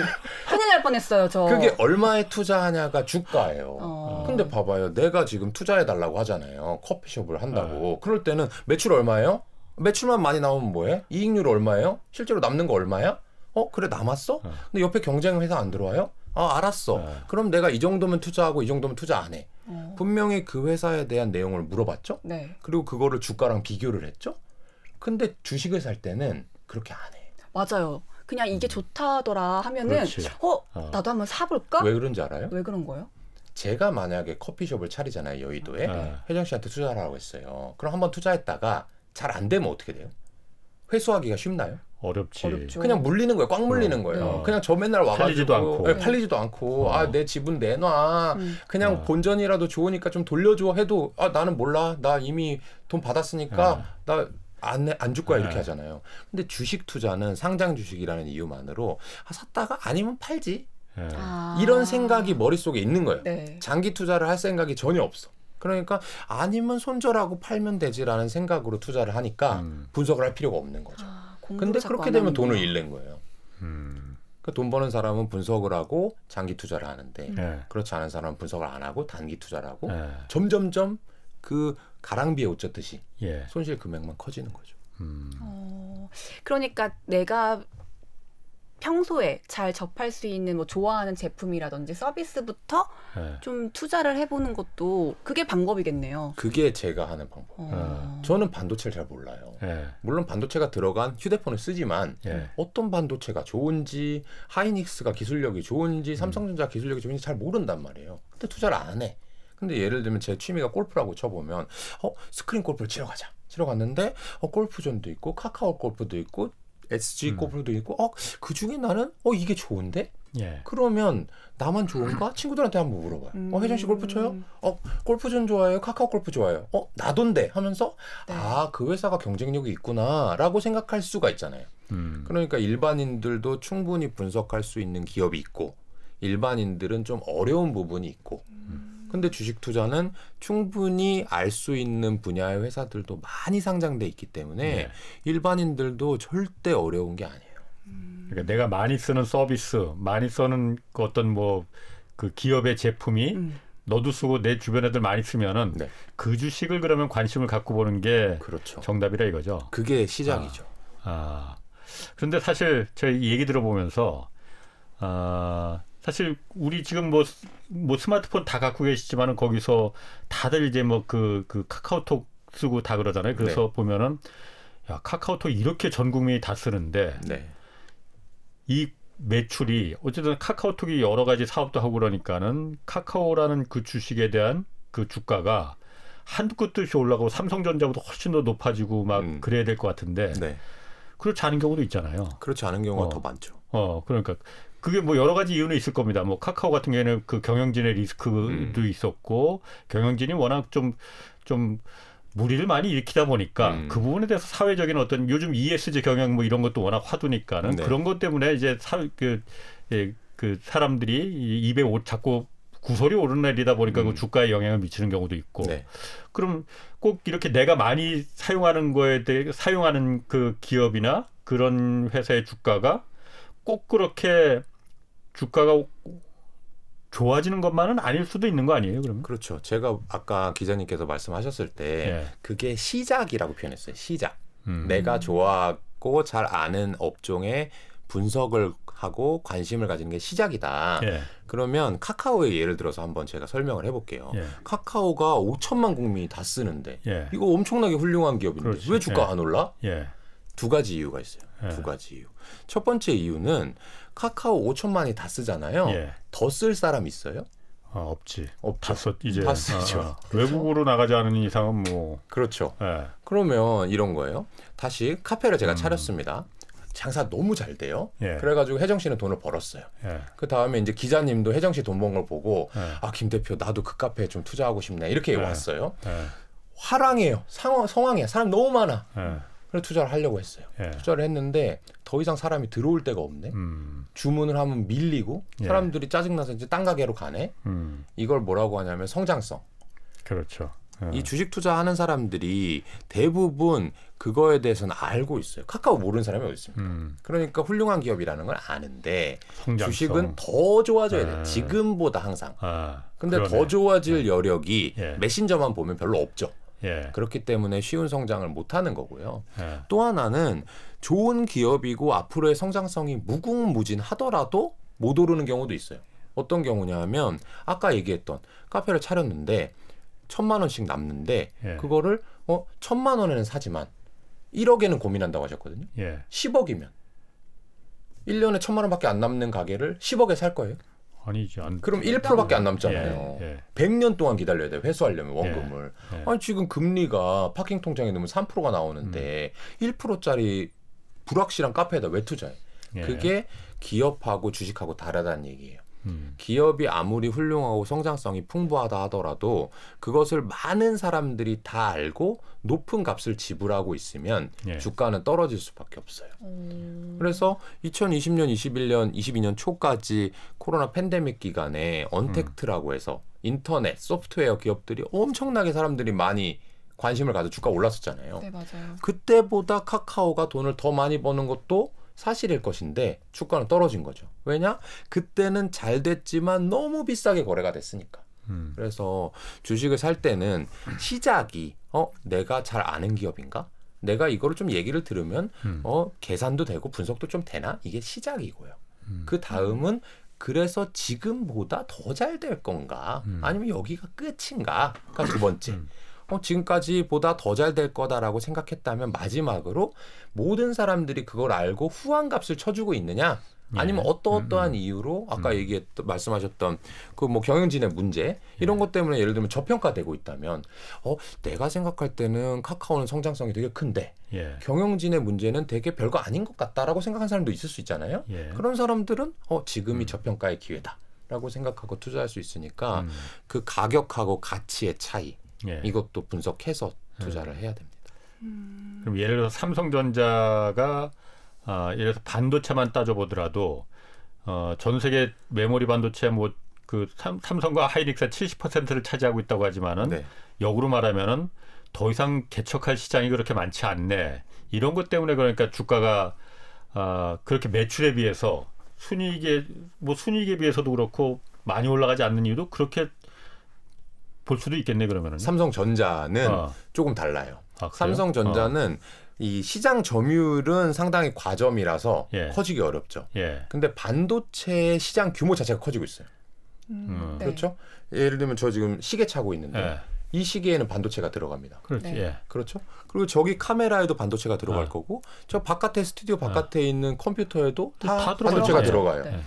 큰일 날 뻔했어요, 저. 그게 얼마에 투자하냐가 주가예요. 어. 근데 봐봐요. 내가 지금 투자해 달라고 하잖아요. 커피숍을 한다고. 네. 그럴 때는 매출 얼마예요? 매출만 많이 나오면 뭐해? 이익률 얼마예요? 실제로 남는 거 얼마야? 어, 그래 남았어? 네. 근데 옆에 경쟁 회사 안 들어와요? 어, 알았어. 네. 그럼 내가 이 정도면 투자하고 이 정도면 투자 안 해. 어. 분명히 그 회사에 대한 내용을 물어봤죠. 네. 그리고 그거를 주가랑 비교를 했죠. 근데 주식을 살 때는 그렇게 안 해. 맞아요. 그냥 이게 음. 좋다더라 하면은 어, 어 나도 한번 사볼까? 왜 그런지 알아요? 왜 그런 거예요? 제가 만약에 커피숍을 차리잖아요 여의도에 네. 회장 씨한테 투자하라고 했어요. 그럼 한번 투자했다가 잘 안 되면 어떻게 돼요? 회수하기가 쉽나요? 어렵지. 어렵죠. 그냥 물리는 거예요. 꽉 물리는 어. 거예요. 어. 그냥 저 맨날 와가지고 팔리지도 않고, 네, 팔리지도 않고, 어. 아내 집은 내놔. 음. 그냥 어. 본전이라도 좋으니까 좀 돌려줘 해도 아 나는 몰라. 나 이미 돈 받았으니까 어. 나 안 안 줄 거야 이렇게 네. 하잖아요. 근데 주식 투자는 상장 주식이라는 이유만으로 아, 샀다가 아니면 팔지. 네. 아. 이런 생각이 머릿속에 있는 거예요. 네. 장기 투자를 할 생각이 전혀 없어. 그러니까 아니면 손절하고 팔면 되지라는 생각으로 투자를 하니까 음. 분석을 할 필요가 없는 거죠. 아. 근데 그렇게 되면 돈을 잃는 거예요. 음. 그니까돈 버는 사람은 분석을 하고 장기 투자를 하는데 네. 그렇지 않은 사람은 분석을 안 하고 단기 투자를 하고 네. 점점점 그 가랑비에 옷 젖듯이 예. 손실 금액만 커지는 거죠. 음. 어, 그러니까 내가 평소에 잘 접할 수 있는 뭐 좋아하는 제품이라든지 서비스부터 네. 좀 투자를 해보는 것도 그게 방법이겠네요. 그게 제가 하는 방법. 어... 네. 저는 반도체를 잘 몰라요. 네. 물론 반도체가 들어간 휴대폰을 쓰지만 네. 어떤 반도체가 좋은지 하이닉스가 기술력이 좋은지 음. 삼성전자 기술력이 좋은지 잘 모른단 말이에요. 근데 투자를 안 해. 근데 예를 들면 제 취미가 골프라고 쳐보면 어 스크린 골프를 치러 가자. 치러 갔는데 어 골프존도 있고 카카오 골프도 있고 SG 음. 커플도 있고 어 그 중에 나는 어 이게 좋은데 예. 그러면 나만 좋은가 친구들한테 한번 물어봐요. 음. 어 혜정 씨 골프 쳐요? 어 골프 좀 좋아해요? 카카오 골프 좋아해요? 어 나돈데 하면서 네. 아그 회사가 경쟁력이 있구나라고 생각할 수가 있잖아요. 음. 그러니까 일반인들도 충분히 분석할 수 있는 기업이 있고 일반인들은 좀 어려운 부분이 있고. 음. 근데 주식 투자는 충분히 알 수 있는 분야의 회사들도 많이 상장돼 있기 때문에 네. 일반인들도 절대 어려운 게 아니에요. 그러니까 내가 많이 쓰는 서비스, 많이 쓰는 그 어떤 뭐 그 기업의 제품이 음. 너도 쓰고 내 주변 애들 많이 쓰면은 네. 그 주식을 그러면 관심을 갖고 보는 게 그렇죠. 정답이라 이거죠. 그게 시작이죠. 아, 아. 그런데 사실 저희 얘기 들어보면서 아, 사실 우리 지금 뭐, 뭐 스마트폰 다 갖고 계시지만은 거기서 다들 이제 뭐 그그 그 카카오톡 쓰고 다 그러잖아요. 그래서 네. 보면은 야 카카오톡 이렇게 전 국민이 다 쓰는데 네. 이 매출이 어쨌든 카카오톡이 여러 가지 사업도 하고 그러니까는 카카오라는 그 주식에 대한 그 주가가 한두 끝도 올라가고 삼성전자보다 훨씬 더 높아지고 막 음. 그래야 될 것 같은데 네. 그렇지 않은 경우도 있잖아요. 그렇지 않은 경우가 어, 더 많죠. 어 그러니까 그게 뭐 여러 가지 이유는 있을 겁니다. 뭐 카카오 같은 경우에는 그 경영진의 리스크도 음. 있었고 경영진이 워낙 좀 좀 무리를 많이 일으키다 보니까 음. 그 부분에 대해서 사회적인 어떤 요즘 ESG 경영 뭐 이런 것도 워낙 화두니까는 네. 그런 것 때문에 이제 사그 예, 그 사람들이 입에 옷 자꾸 구설이 오르내리다 보니까 그 음. 그 주가에 영향을 미치는 경우도 있고 네. 그럼 꼭 이렇게 내가 많이 사용하는 거에 대해 사용하는 그 기업이나 그런 회사의 주가가 꼭 그렇게 주가가 좋아지는 것만은 아닐 수도 있는 거 아니에요, 그러면? 그렇죠. 제가 아까 기자님께서 말씀하셨을 때 예. 그게 시작이라고 표현했어요. 시작. 음. 내가 좋아하고 잘 아는 업종의 분석을 하고 관심을 가지는 게 시작이다. 예. 그러면 카카오의 예를 들어서 한번 제가 설명을 해볼게요. 예. 카카오가 5천만 국민이 다 쓰는데 예. 이거 엄청나게 훌륭한 기업인데 그렇지. 왜 주가 예. 안 올라? 예. 두 가지 이유가 있어요. 두 가지 이유. 첫 번째 이유는 카카오 5천만이 다 쓰잖아요. 예. 더쓸 사람 있어요? 아, 없지. 없죠. 이제 다 쓰죠. 아, 아. 외국으로 나가지 않은 이상은 뭐 그렇죠. 예. 그러면 이런 거예요. 다시 카페를 제가 음. 차렸습니다. 장사 너무 잘 돼요. 예. 그래가지고 혜정 씨는 돈을 벌었어요. 예. 그 다음에 이제 기자님도 혜정 씨 돈 번 걸 보고 예. 아김 대표 나도 그 카페에 좀 투자하고 싶네 이렇게 예. 왔어요. 예. 화랑이에요. 상황, 상황이야. 사람 너무 많아. 예. 그래서 투자를 하려고 했어요. 예. 투자를 했는데 더 이상 사람이 들어올 데가 없네. 음. 주문을 하면 밀리고 예. 사람들이 예. 짜증나서 이제 딴 가게로 가네. 음. 이걸 뭐라고 하냐면 성장성. 그렇죠. 예. 이 주식 투자하는 사람들이 대부분 그거에 대해서는 알고 있어요. 카카오 모르는 사람이 어디 있습니까? 음. 그러니까 훌륭한 기업이라는 걸 아는데 성장성. 주식은 더 좋아져야 돼. 예. 지금보다 항상. 아, 근데 그러네. 더 좋아질 여력이 메신저만 보면 별로 없죠. 예. 그렇기 때문에 쉬운 성장을 못하는 거고요. 예. 또 하나는 좋은 기업이고 앞으로의 성장성이 무궁무진하더라도 못 오르는 경우도 있어요. 어떤 경우냐면 아까 얘기했던 카페를 차렸는데 천만 원씩 남는데 예. 그거를 어 천만 원에는 사지만 1억에는 고민한다고 하셨거든요. 예. 10억이면 1년에 천만 원밖에 안 남는 가게를 10억에 살 거예요. 아니지 안 그럼 1%밖에 안 남잖아요. 예, 예. 100년 동안 기다려야 돼. 회수하려면 원금을. 예, 예, 아니 지금 금리가 파킹 통장에 넣으면 3%가 나오는데 음. 1%짜리 불확실한 카페에다 왜 투자해? 예. 그게 기업하고 주식하고 다르다는 얘기예요. 음. 기업이 아무리 훌륭하고 성장성이 풍부하다 하더라도 그것을 많은 사람들이 다 알고 높은 값을 지불하고 있으면 예. 주가는 떨어질 수밖에 없어요. 음. 그래서 2020년, 21년, 22년 초까지 코로나 팬데믹 기간에 언택트라고 음. 해서 인터넷 소프트웨어 기업들이 엄청나게 사람들이 많이 관심을 가져 주가 올랐었잖아요. 네, 맞아요. 그때보다 카카오가 돈을 더 많이 버는 것도 사실일 것인데 주가는 떨어진 거죠. 왜냐? 그때는 잘 됐지만 너무 비싸게 거래가 됐으니까. 음. 그래서 주식을 살 때는 시작이 어 내가 잘 아는 기업인가? 내가 이거를 좀 얘기를 들으면 음. 어 계산도 되고 분석도 좀 되나? 이게 시작이고요. 음. 그 다음은 그래서 지금보다 더 잘 될 건가? 음. 아니면 여기가 끝인가?가 두 번째. 음. 어, 지금까지보다 더 잘 될 거다라고 생각했다면 마지막으로 모든 사람들이 그걸 알고 후한값을 쳐주고 있느냐? 예. 아니면 어떠어떠한 음, 음, 이유로 아까 음. 얘기했던 말씀하셨던 그 뭐 경영진의 문제 이런 예. 것 때문에 예를 들면 저평가되고 있다면 어 내가 생각할 때는 카카오는 성장성이 되게 큰데 예. 경영진의 문제는 되게 별거 아닌 것 같다라고 생각한 사람도 있을 수 있잖아요. 예. 그런 사람들은 어 지금이 음. 저평가의 기회다. 라고 생각하고 투자할 수 있으니까 음. 그 가격하고 가치의 차이 예. 이것도 분석해서 투자를 예. 해야 됩니다. 음. 그럼 예를 들어 삼성전자가 아, 예를 들어 반도체만 따져보더라도 어, 전 세계 메모리 반도체 뭐 그 삼성과 하이닉스가 70%를 차지하고 있다고 하지만은 네. 역으로 말하면은 더 이상 개척할 시장이 그렇게 많지 않네. 이런 것 때문에 그러니까 주가가 아, 그렇게 매출에 비해서 순이익에 뭐 순이익에 비해서도 그렇고 많이 올라가지 않는 이유도 그렇게 볼 수도 있겠네 그러면 삼성전자는 어. 조금 달라요. 아, 삼성전자는 어. 이 시장 점유율은 상당히 과점이라서 예. 커지기 어렵죠. 예. 근데 반도체 시장 규모 자체가 커지고 있어요. 음, 음. 네. 그렇죠? 예를 들면 저 지금 시계 차고 있는데 예. 이 시계에는 반도체가 들어갑니다. 그렇지. 네. 예. 그렇죠. 그리고 저기 카메라에도 반도체가 들어갈 어. 거고 저 바깥에 스튜디오 어. 바깥에 어. 있는 컴퓨터에도 다, 다 반도체가 예. 들어가요. 네.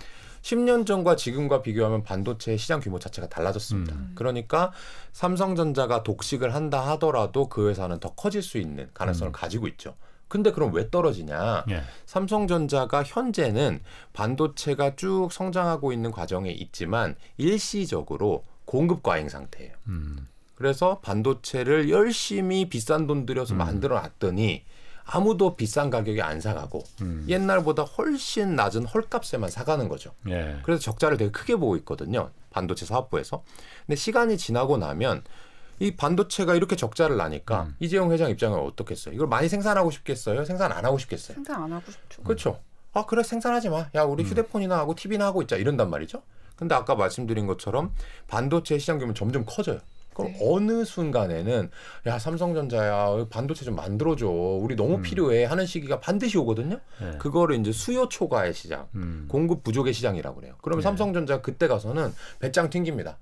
10년 전과 지금과 비교하면 반도체 시장 규모 자체가 달라졌습니다. 음. 그러니까 삼성전자가 독식을 한다 하더라도 그 회사는 더 커질 수 있는 가능성을 음. 가지고 있죠. 근데 그럼 왜 떨어지냐? 예. 삼성전자가 현재는 반도체가 쭉 성장하고 있는 과정에 있지만 일시적으로 공급 과잉 상태예요. 음. 그래서 반도체를 열심히 비싼 돈 들여서 음. 만들어 놨더니 아무도 비싼 가격에 안 사가고 음. 옛날보다 훨씬 낮은 헐값에만 사가는 거죠. 예. 그래서 적자를 되게 크게 보고 있거든요. 반도체 사업부에서. 근데 시간이 지나고 나면 이 반도체가 이렇게 적자를 나니까 음. 이재용 회장 입장은 어떻겠어요? 이걸 많이 생산하고 싶겠어요? 생산 안 하고 싶겠어요? 생산 안 하고 싶죠. 그렇죠. 아 그래 생산하지 마. 야 우리 음. 휴대폰이나 하고 TV나 하고 있자 이런단 말이죠. 근데 아까 말씀드린 것처럼 반도체 시장 규모는 점점 커져요. 그럼 네. 어느 순간에는 야 삼성전자야 반도체 좀 만들어줘 우리 너무 음. 필요해 하는 시기가 반드시 오거든요. 네. 그거를 이제 수요 초과의 시장, 음. 공급 부족의 시장이라고 그래요. 그러면 네. 삼성전자 그때 가서는 배짱 튕깁니다.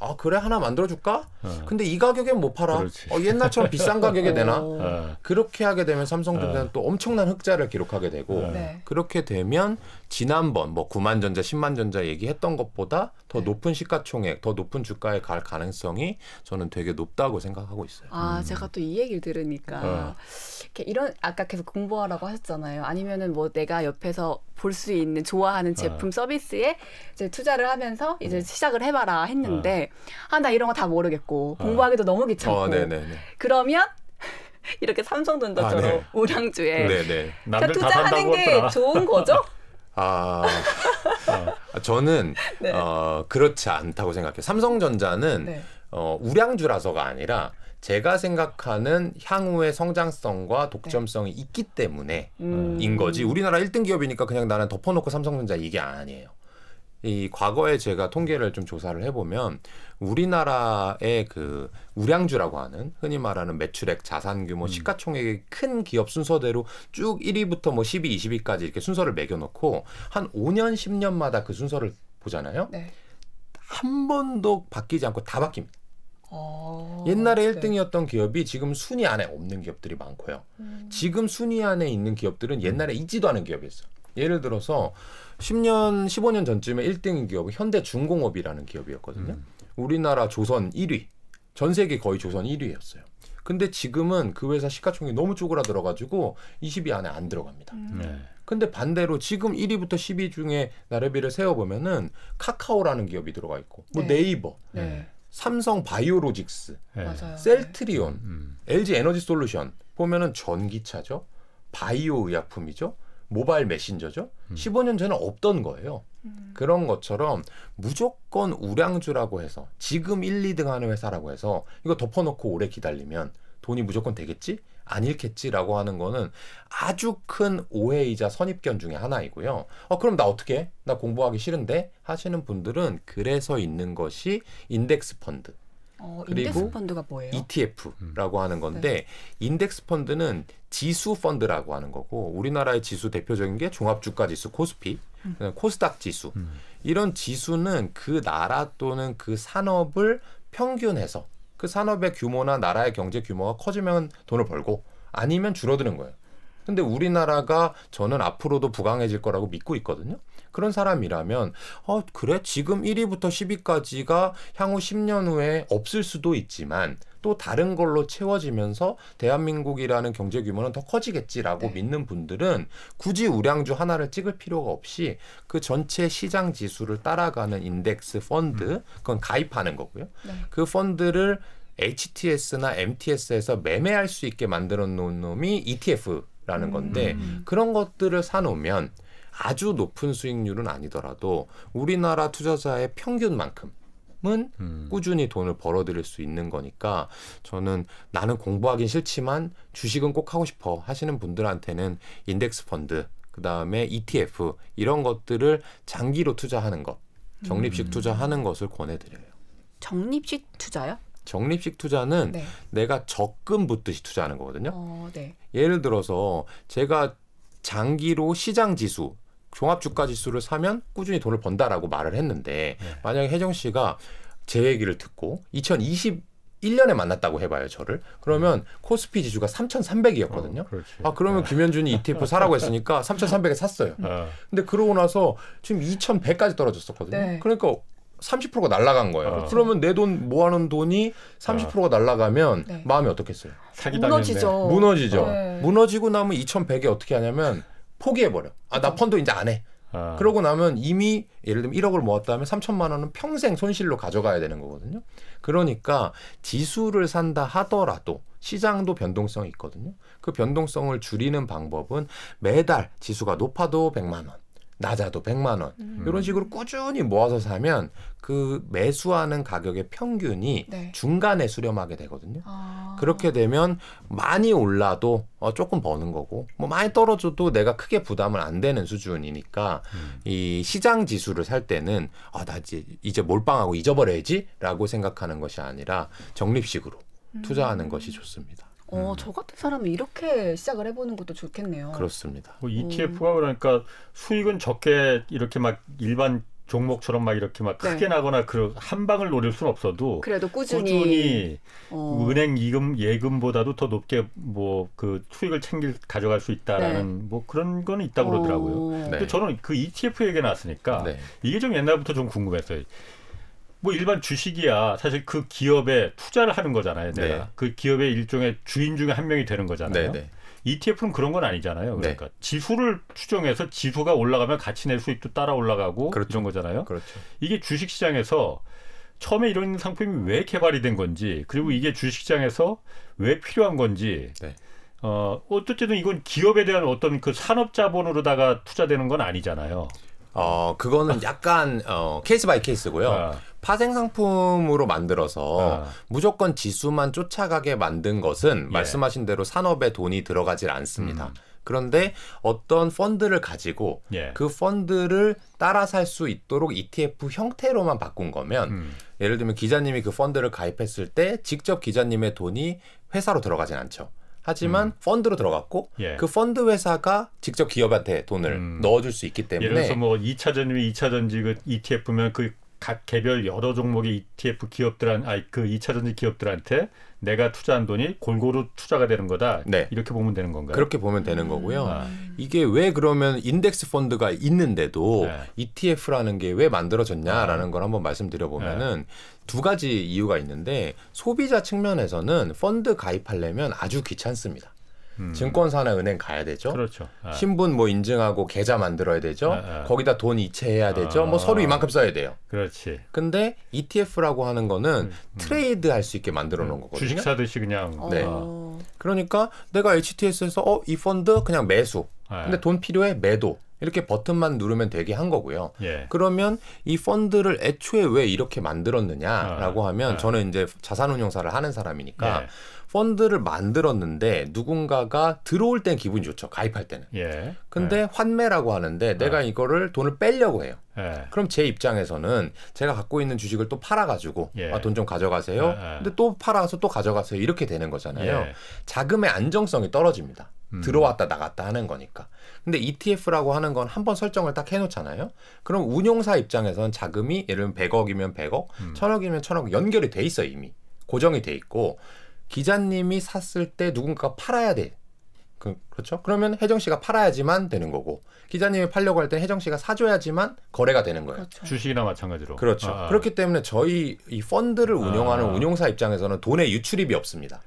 아 그래 하나 만들어줄까? 어. 근데 이 가격엔 못 팔아. 어, 옛날처럼 비싼 가격에 되나 어. 어. 그렇게 하게 되면 삼성전자는 어. 또 엄청난 흑자를 기록하게 되고 어. 네. 그렇게 되면 지난번 뭐 9만 전자, 10만 전자 얘기했던 것보다 더 네. 높은 시가총액, 더 높은 주가에 갈 가능성이 저는 되게 높다고 생각하고 있어요. 아, 음. 제가 또 이 얘기를 들으니까 어. 이런 아까 계속 공부하라고 하셨잖아요. 아니면은 뭐 내가 옆에서 볼 수 있는 좋아하는 제품 어. 서비스에 이제 투자를 하면서 이제 음. 시작을 해봐라 했는데 어. 네. 아나 이런 거 다 모르겠고 공부하기도 너무 귀찮고 어, 그러면 이렇게 삼성전자처럼 아, 네. 우량주에 네네. 그러니까 투자하는 게 좋은 거죠? 아, 어, 저는 네. 어, 그렇지 않다고 생각해요. 삼성전자는 네. 어, 우량주라서가 아니라 제가 생각하는 향후의 성장성과 독점성이 네. 있기 때문에 음. 인 거지 우리나라 1등 기업이니까 그냥 나는 덮어놓고 삼성전자 이게 아니에요. 이 과거에 제가 통계를 좀 조사를 해보면 우리나라의 그 우량주라고 하는 흔히 말하는 매출액, 자산 규모, 음. 시가총액의 큰 기업 순서대로 쭉 1위부터 뭐 10위, 20위까지 이렇게 순서를 매겨놓고 한 5년, 10년마다 그 순서를 보잖아요. 네. 한 번도 바뀌지 않고 다 바뀝니다. 어, 옛날에 네. 1등이었던 기업이 지금 순위 안에 없는 기업들이 많고요. 음. 지금 순위 안에 있는 기업들은 옛날에 음. 있지도 않은 기업이었어요. 예를 들어서 10년, 15년 전쯤에 1등인 기업은 현대중공업이라는 기업이었거든요. 음. 우리나라 조선 1위, 전 세계 거의 조선 1위였어요. 근데 지금은 그 회사 시가총액이 너무 쪼그라들어가지고 20위 안에 안 들어갑니다. 음. 네. 근데 반대로 지금 1위부터 10위 중에 나래비를 세워보면은 카카오라는 기업이 들어가 있고, 뭐 네. 이버 네. 삼성 바이오로직스, 네. 셀트리온, 음. LG 에너지 솔루션 보면은 전기차죠, 바이오 의약품이죠, 모바일 메신저죠. 음. 15년 전에 없던 거예요. 음. 그런 것처럼 무조건 우량주라고 해서 지금 1, 2등 하는 회사라고 해서 이거 덮어놓고 오래 기다리면 돈이 무조건 되겠지? 안 잃겠지라고 하는 거는 아주 큰 오해이자 선입견 중의 하나이고요. 어, 그럼 나 어떻게? 나 공부하기 싫은데? 하시는 분들은 그래서 있는 것이 인덱스 펀드. 어, 그리고 ETF라고 하는 건데 네. 인덱스 펀드는 지수 펀드라고 하는 거고 우리나라의 지수 대표적인 게 종합주가 지수 코스피, 음. 코스닥 지수 음. 이런 지수는 그 나라 또는 그 산업을 평균해서 그 산업의 규모나 나라의 경제 규모가 커지면 돈을 벌고 아니면 줄어드는 거예요. 근데 우리나라가 저는 앞으로도 부강해질 거라고 믿고 있거든요. 그런 사람이라면 어 그래 지금 1위부터 10위까지가 향후 10년 후에 없을 수도 있지만 또 다른 걸로 채워지면서 대한민국이라는 경제 규모는 더 커지겠지라고 네. 믿는 분들은 굳이 우량주 하나를 찍을 필요가 없이 그 전체 시장 지수를 따라가는 인덱스 펀드 음. 그건 가입하는 거고요. 네. 그 펀드를 HTS나 MTS에서 매매할 수 있게 만들어 놓은 놈이 ETF 라는 건데 음. 그런 것들을 사놓으면 아주 높은 수익률은 아니더라도 우리나라 투자자의 평균만큼 은 음. 꾸준히 돈을 벌어들일 수 있는 거니까 저는 나는 공부하긴 싫지만 주식은 꼭 하고 싶어 하시는 분들한테는 인덱스 펀드 그다음에 ETF 이런 것들을 장기로 투자하는 것 적립식 음. 투자하는 것을 권해드려요. 적립식 투자요? 적립식 투자는 네. 내가 적금 붓듯이 투자하는 거거든요. 어, 네. 예를 들어서 제가 장기로 시장 지수 종합 주가 지수를 사면 꾸준히 돈을 번다라고 말을 했는데 네. 만약에 혜정 씨가 제 얘기를 듣고 2020 1년에 만났다고 해봐요, 저를. 그러면 음. 코스피 지수가 3,300이었거든요. 어, 아, 그러면 네. 김현준이 ETF 사라고 했으니까 3,300에 샀어요. 어. 근데 그러고 나서 지금 2,100까지 떨어졌었거든요. 네. 그러니까 30%가 날라간 거예요. 아, 그렇죠. 그러면 내 돈 모아놓은 돈이 30%가 아. 날라가면 네. 마음이 어떻겠어요? 무너지죠. 무너지죠. 네. 무너지고 나면 2,100에 어떻게 하냐면 포기해버려. 아, 나 펀드 이제 안 해. 아. 그러고 나면 이미 예를 들면 1억을 모았다면 3천만 원은 평생 손실로 가져가야 되는 거거든요. 그러니까 지수를 산다 하더라도 시장도 변동성이 있거든요. 그 변동성을 줄이는 방법은 매달 지수가 높아도 100만 원, 낮아도 100만 원 음. 이런 식으로 꾸준히 모아서 사면 그 매수하는 가격의 평균이 네. 중간에 수렴하게 되거든요. 아. 그렇게 되면 많이 올라도 어, 조금 버는 거고 뭐 많이 떨어져도 내가 크게 부담을 안 되는 수준이니까 음. 이 시장 지수를 살 때는 아나 이제, 이제 몰빵하고 잊어버려야지라고 생각하는 것이 아니라 적립식으로 음. 투자하는 음. 것이 좋습니다. 어, 음. 저 같은 사람은 이렇게 시작을 해보는 것도 좋겠네요. 그렇습니다. 뭐 ETF가 그러니까 음. 수익은 적게 이렇게 막 일반 종목처럼 막 이렇게 막 네. 크게 나거나 그한 방을 노릴 수는 없어도 그래도 꾸준히, 꾸준히 어. 은행 이금 예금보다도 더 높게 뭐 그 수익을 챙길 가져갈 수 있다라는 네. 뭐 그런 거는 있다고 그러더라고요. 어. 네. 근데 저는 그 ETF 얘기 나왔으니까 네. 이게 좀 옛날부터 좀 궁금했어요. 뭐 일반 주식이야 사실 그 기업에 투자를 하는 거잖아요. 내가 네. 그 기업의 일종의 주인 중에 한 명이 되는 거잖아요. 네, 네. ETF는 그런 건 아니잖아요. 네. 그러니까 지수를 추정해서 지수가 올라가면 같이 낼 수익도 따라 올라가고 그렇죠. 이런 거잖아요. 그렇죠. 이게 주식 시장에서 처음에 이런 상품이 왜 개발이 된 건지 그리고 이게 주식 시장에서 왜 필요한 건지 네. 어 어쨌든 이건 기업에 대한 어떤 그 산업 자본으로다가 투자되는 건 아니잖아요. 어 그거는 약간 어 케이스 바이 케이스고요. 어. 파생 상품으로 만들어서 어. 무조건 지수만 쫓아가게 만든 것은 예. 말씀하신 대로 산업에 돈이 들어가질 않습니다. 음. 그런데 어떤 펀드를 가지고 예. 그 펀드를 따라 살 수 있도록 ETF 형태로만 바꾼 거면 음. 예를 들면 기자님이 그 펀드를 가입했을 때 직접 기자님의 돈이 회사로 들어가진 않죠. 하지만 음. 펀드로 들어갔고 예. 그 펀드 회사가 직접 기업한테 돈을 음. 넣어줄 수 있기 때문에 예를 들어서 뭐 2차 전지, 2차 전지 그 ETF면 그 각 개별 여러 종목의 ETF 기업들한 아니 그 2차 전지 기업들한테 내가 투자한 돈이 골고루 투자가 되는 거다. 네. 이렇게 보면 되는 건가요? 그렇게 보면 되는 음. 거고요. 아. 이게 왜 그러면 인덱스 펀드가 있는데도 네. ETF라는 게 왜 만들어졌냐라는 아. 걸 한번 말씀드려 보면은 네. 두 가지 이유가 있는데 소비자 측면에서는 펀드 가입하려면 아주 귀찮습니다. 음. 증권사나 은행 가야 되죠. 그렇죠. 아. 신분 뭐 인증하고 계좌 만들어야 되죠. 아, 아. 거기다 돈 이체해야 되죠. 뭐 서류 아. 이만큼 써야 돼요. 그렇지. 근데 ETF라고 하는 거는 음. 음. 트레이드 할 수 있게 만들어 놓은 음, 거거든요. 주식 사듯이 그냥. 어. 네. 그러니까 내가 HTS에서 어이 펀드 그냥 매수. 아, 근데 돈 필요해 매도. 이렇게 버튼만 누르면 되게 한 거고요. 예. 그러면 이 펀드를 애초에 왜 이렇게 만들었느냐라고 아, 하면 아. 저는 이제 자산운용사를 하는 사람이니까 예. 펀드를 만들었는데 누군가가 들어올 땐 기분이 좋죠. 가입할 때는. 예. 근데 예. 환매라고 하는데 내가 아. 이거를 돈을 뺄려고 해요. 예. 그럼 제 입장에서는 제가 갖고 있는 주식을 또 팔아가지고 예. 아, 돈 좀 가져가세요. 예, 근데 또 팔아서 또 가져가세요. 이렇게 되는 거잖아요. 자금의 안정성이 떨어집니다. 음. 들어왔다 나갔다 하는 거니까. 근데 ETF라고 하는 건 한 번 설정을 딱 해놓잖아요. 그럼 운용사 입장에선 자금이 예를 들면 100억이면 100억, 음. 1000억이면 1000억 연결이 돼 있어 이미 고정이 돼 있고 기자님이 샀을 때 누군가가 팔아야 돼. 그, 그렇죠? 그러면 혜정 씨가 팔아야지만 되는 거고 기자님이 팔려고 할때 혜정 씨가 사줘야지만 거래가 되는 거예요. 그렇죠. 주식이나 마찬가지로. 그렇죠. 아, 아. 그렇기 때문에 저희 이 펀드를 운영하는 아. 운용사 입장에서는 돈의 유출입이 없습니다.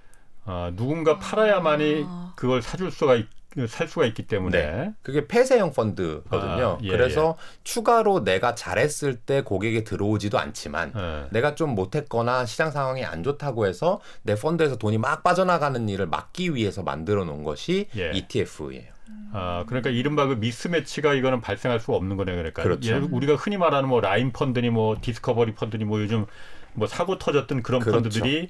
어, 누군가 팔아야만이 아. 그걸 사줄 수가 있, 살 수가 있기 때문에 네. 그게 폐쇄형 펀드거든요. 아, 예, 그래서 예. 추가로 내가 잘했을 때 고객이 들어오지도 않지만 예. 내가 좀 못했거나 시장 상황이 안 좋다고 해서 내 펀드에서 돈이 막 빠져나가는 일을 막기 위해서 만들어 놓은 것이 예. ETF예요. 아, 그러니까 이른바 그 미스매치가 이거는 발생할 수 없는 거네요. 그러니까 그렇죠. 예, 우리가 흔히 말하는 뭐 라인 펀드니 뭐 디스커버리 펀드니 뭐 요즘 뭐 사고 터졌던 그런 그렇죠. 펀드들이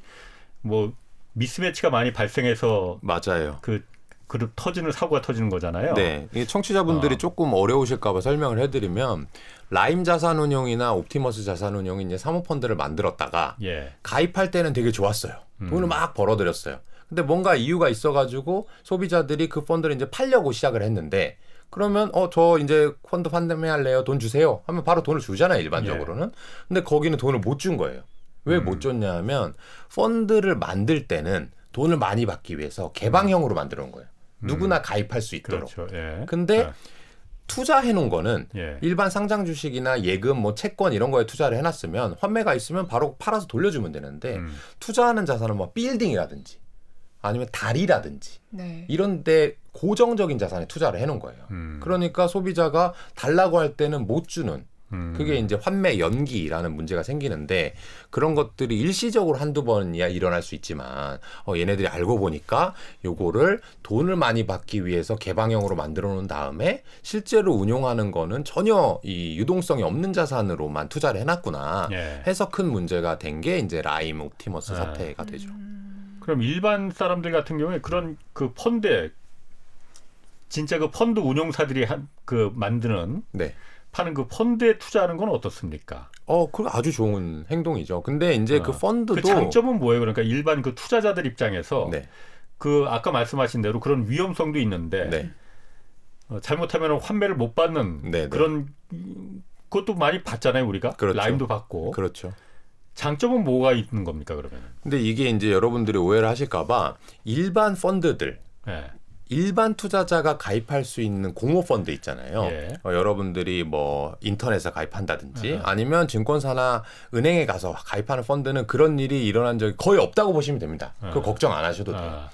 뭐 미스매치가 많이 발생해서 맞아요. 그 그룹 터지는 사고가 터지는 거잖아요. 네. 청취자분들이 어. 조금 어려우실까봐 설명을 해드리면 라임 자산운용이나 옵티머스 자산운용이 이제 사모펀드를 만들었다가 예. 가입할 때는 되게 좋았어요. 음. 돈을 음. 막 벌어들였어요. 근데 뭔가 이유가 있어가지고 소비자들이 그 펀드를 이제 팔려고 시작을 했는데 그러면 어 저 이제 펀드 판매할래요 돈 주세요 하면 바로 돈을 주잖아요 일반적으로는 예. 근데 거기는 돈을 못 준 거예요 왜못 줬냐 하면 펀드를 만들 때는 돈을 많이 받기 위해서 개방형으로 만들어 놓은 거예요. 누구나 음. 가입할 수 있도록. 그렇죠. 예. 근데 예. 투자해 놓은 거는 예. 일반 상장 주식이나 예금 뭐 채권 이런 거에 투자를 해 놨으면 환매가 있으면 바로 팔아서 돌려주면 되는데 음. 투자하는 자산은 뭐 빌딩이라든지 아니면 다리라든지 네. 이런데 고정적인 자산에 투자를 해놓은 거예요. 음. 그러니까 소비자가 달라고 할 때는 못 주는 음. 그게 이제 환매 연기라는 문제가 생기는데 그런 것들이 일시적으로 한두 번이야 일어날 수 있지만 어 얘네들이 알고 보니까 요거를 돈을 많이 받기 위해서 개방형으로 만들어 놓은 다음에 실제로 운용하는 거는 전혀 이 유동성이 없는 자산으로만 투자를 해 놨구나. 예. 해서 큰 문제가 된 게 이제 라임 옵티머스 예. 사태가 음. 되죠. 그럼 일반 사람들 같은 경우에 그런 그 펀드 진짜 그 펀드 운용사들이 한 그 만드는 네. 하는그 펀드에 투자하는 건 어떻습니까? 어, 그 아주 좋은 행동이죠. 근데 이제 그 어. 그 펀드도 그 장점은 뭐예요? 그러니까 일반 그 투자자들 입장에서 네. 그 아까 말씀하신 대로 그런 위험성도 있는데 네. 어, 잘못하면 환매를 못 받는 네, 네. 그런 그것도 많이 받잖아요 우리가 그렇죠. 라임도 받고 그렇죠. 장점은 뭐가 있는 겁니까 그러면? 근데 이게 이제 여러분들이 오해를 하실까봐 일반 펀드들 네. 일반 투자자가 가입할 수 있는 공모 펀드 있잖아요. 예. 어, 여러분들이 뭐 인터넷에 가입한다든지 음. 아니면 증권사나 은행에 가서 가입하는 펀드는 그런 일이 일어난 적이 거의 없다고 보시면 됩니다. 음. 그 걱정 안 하셔도 돼요. 아.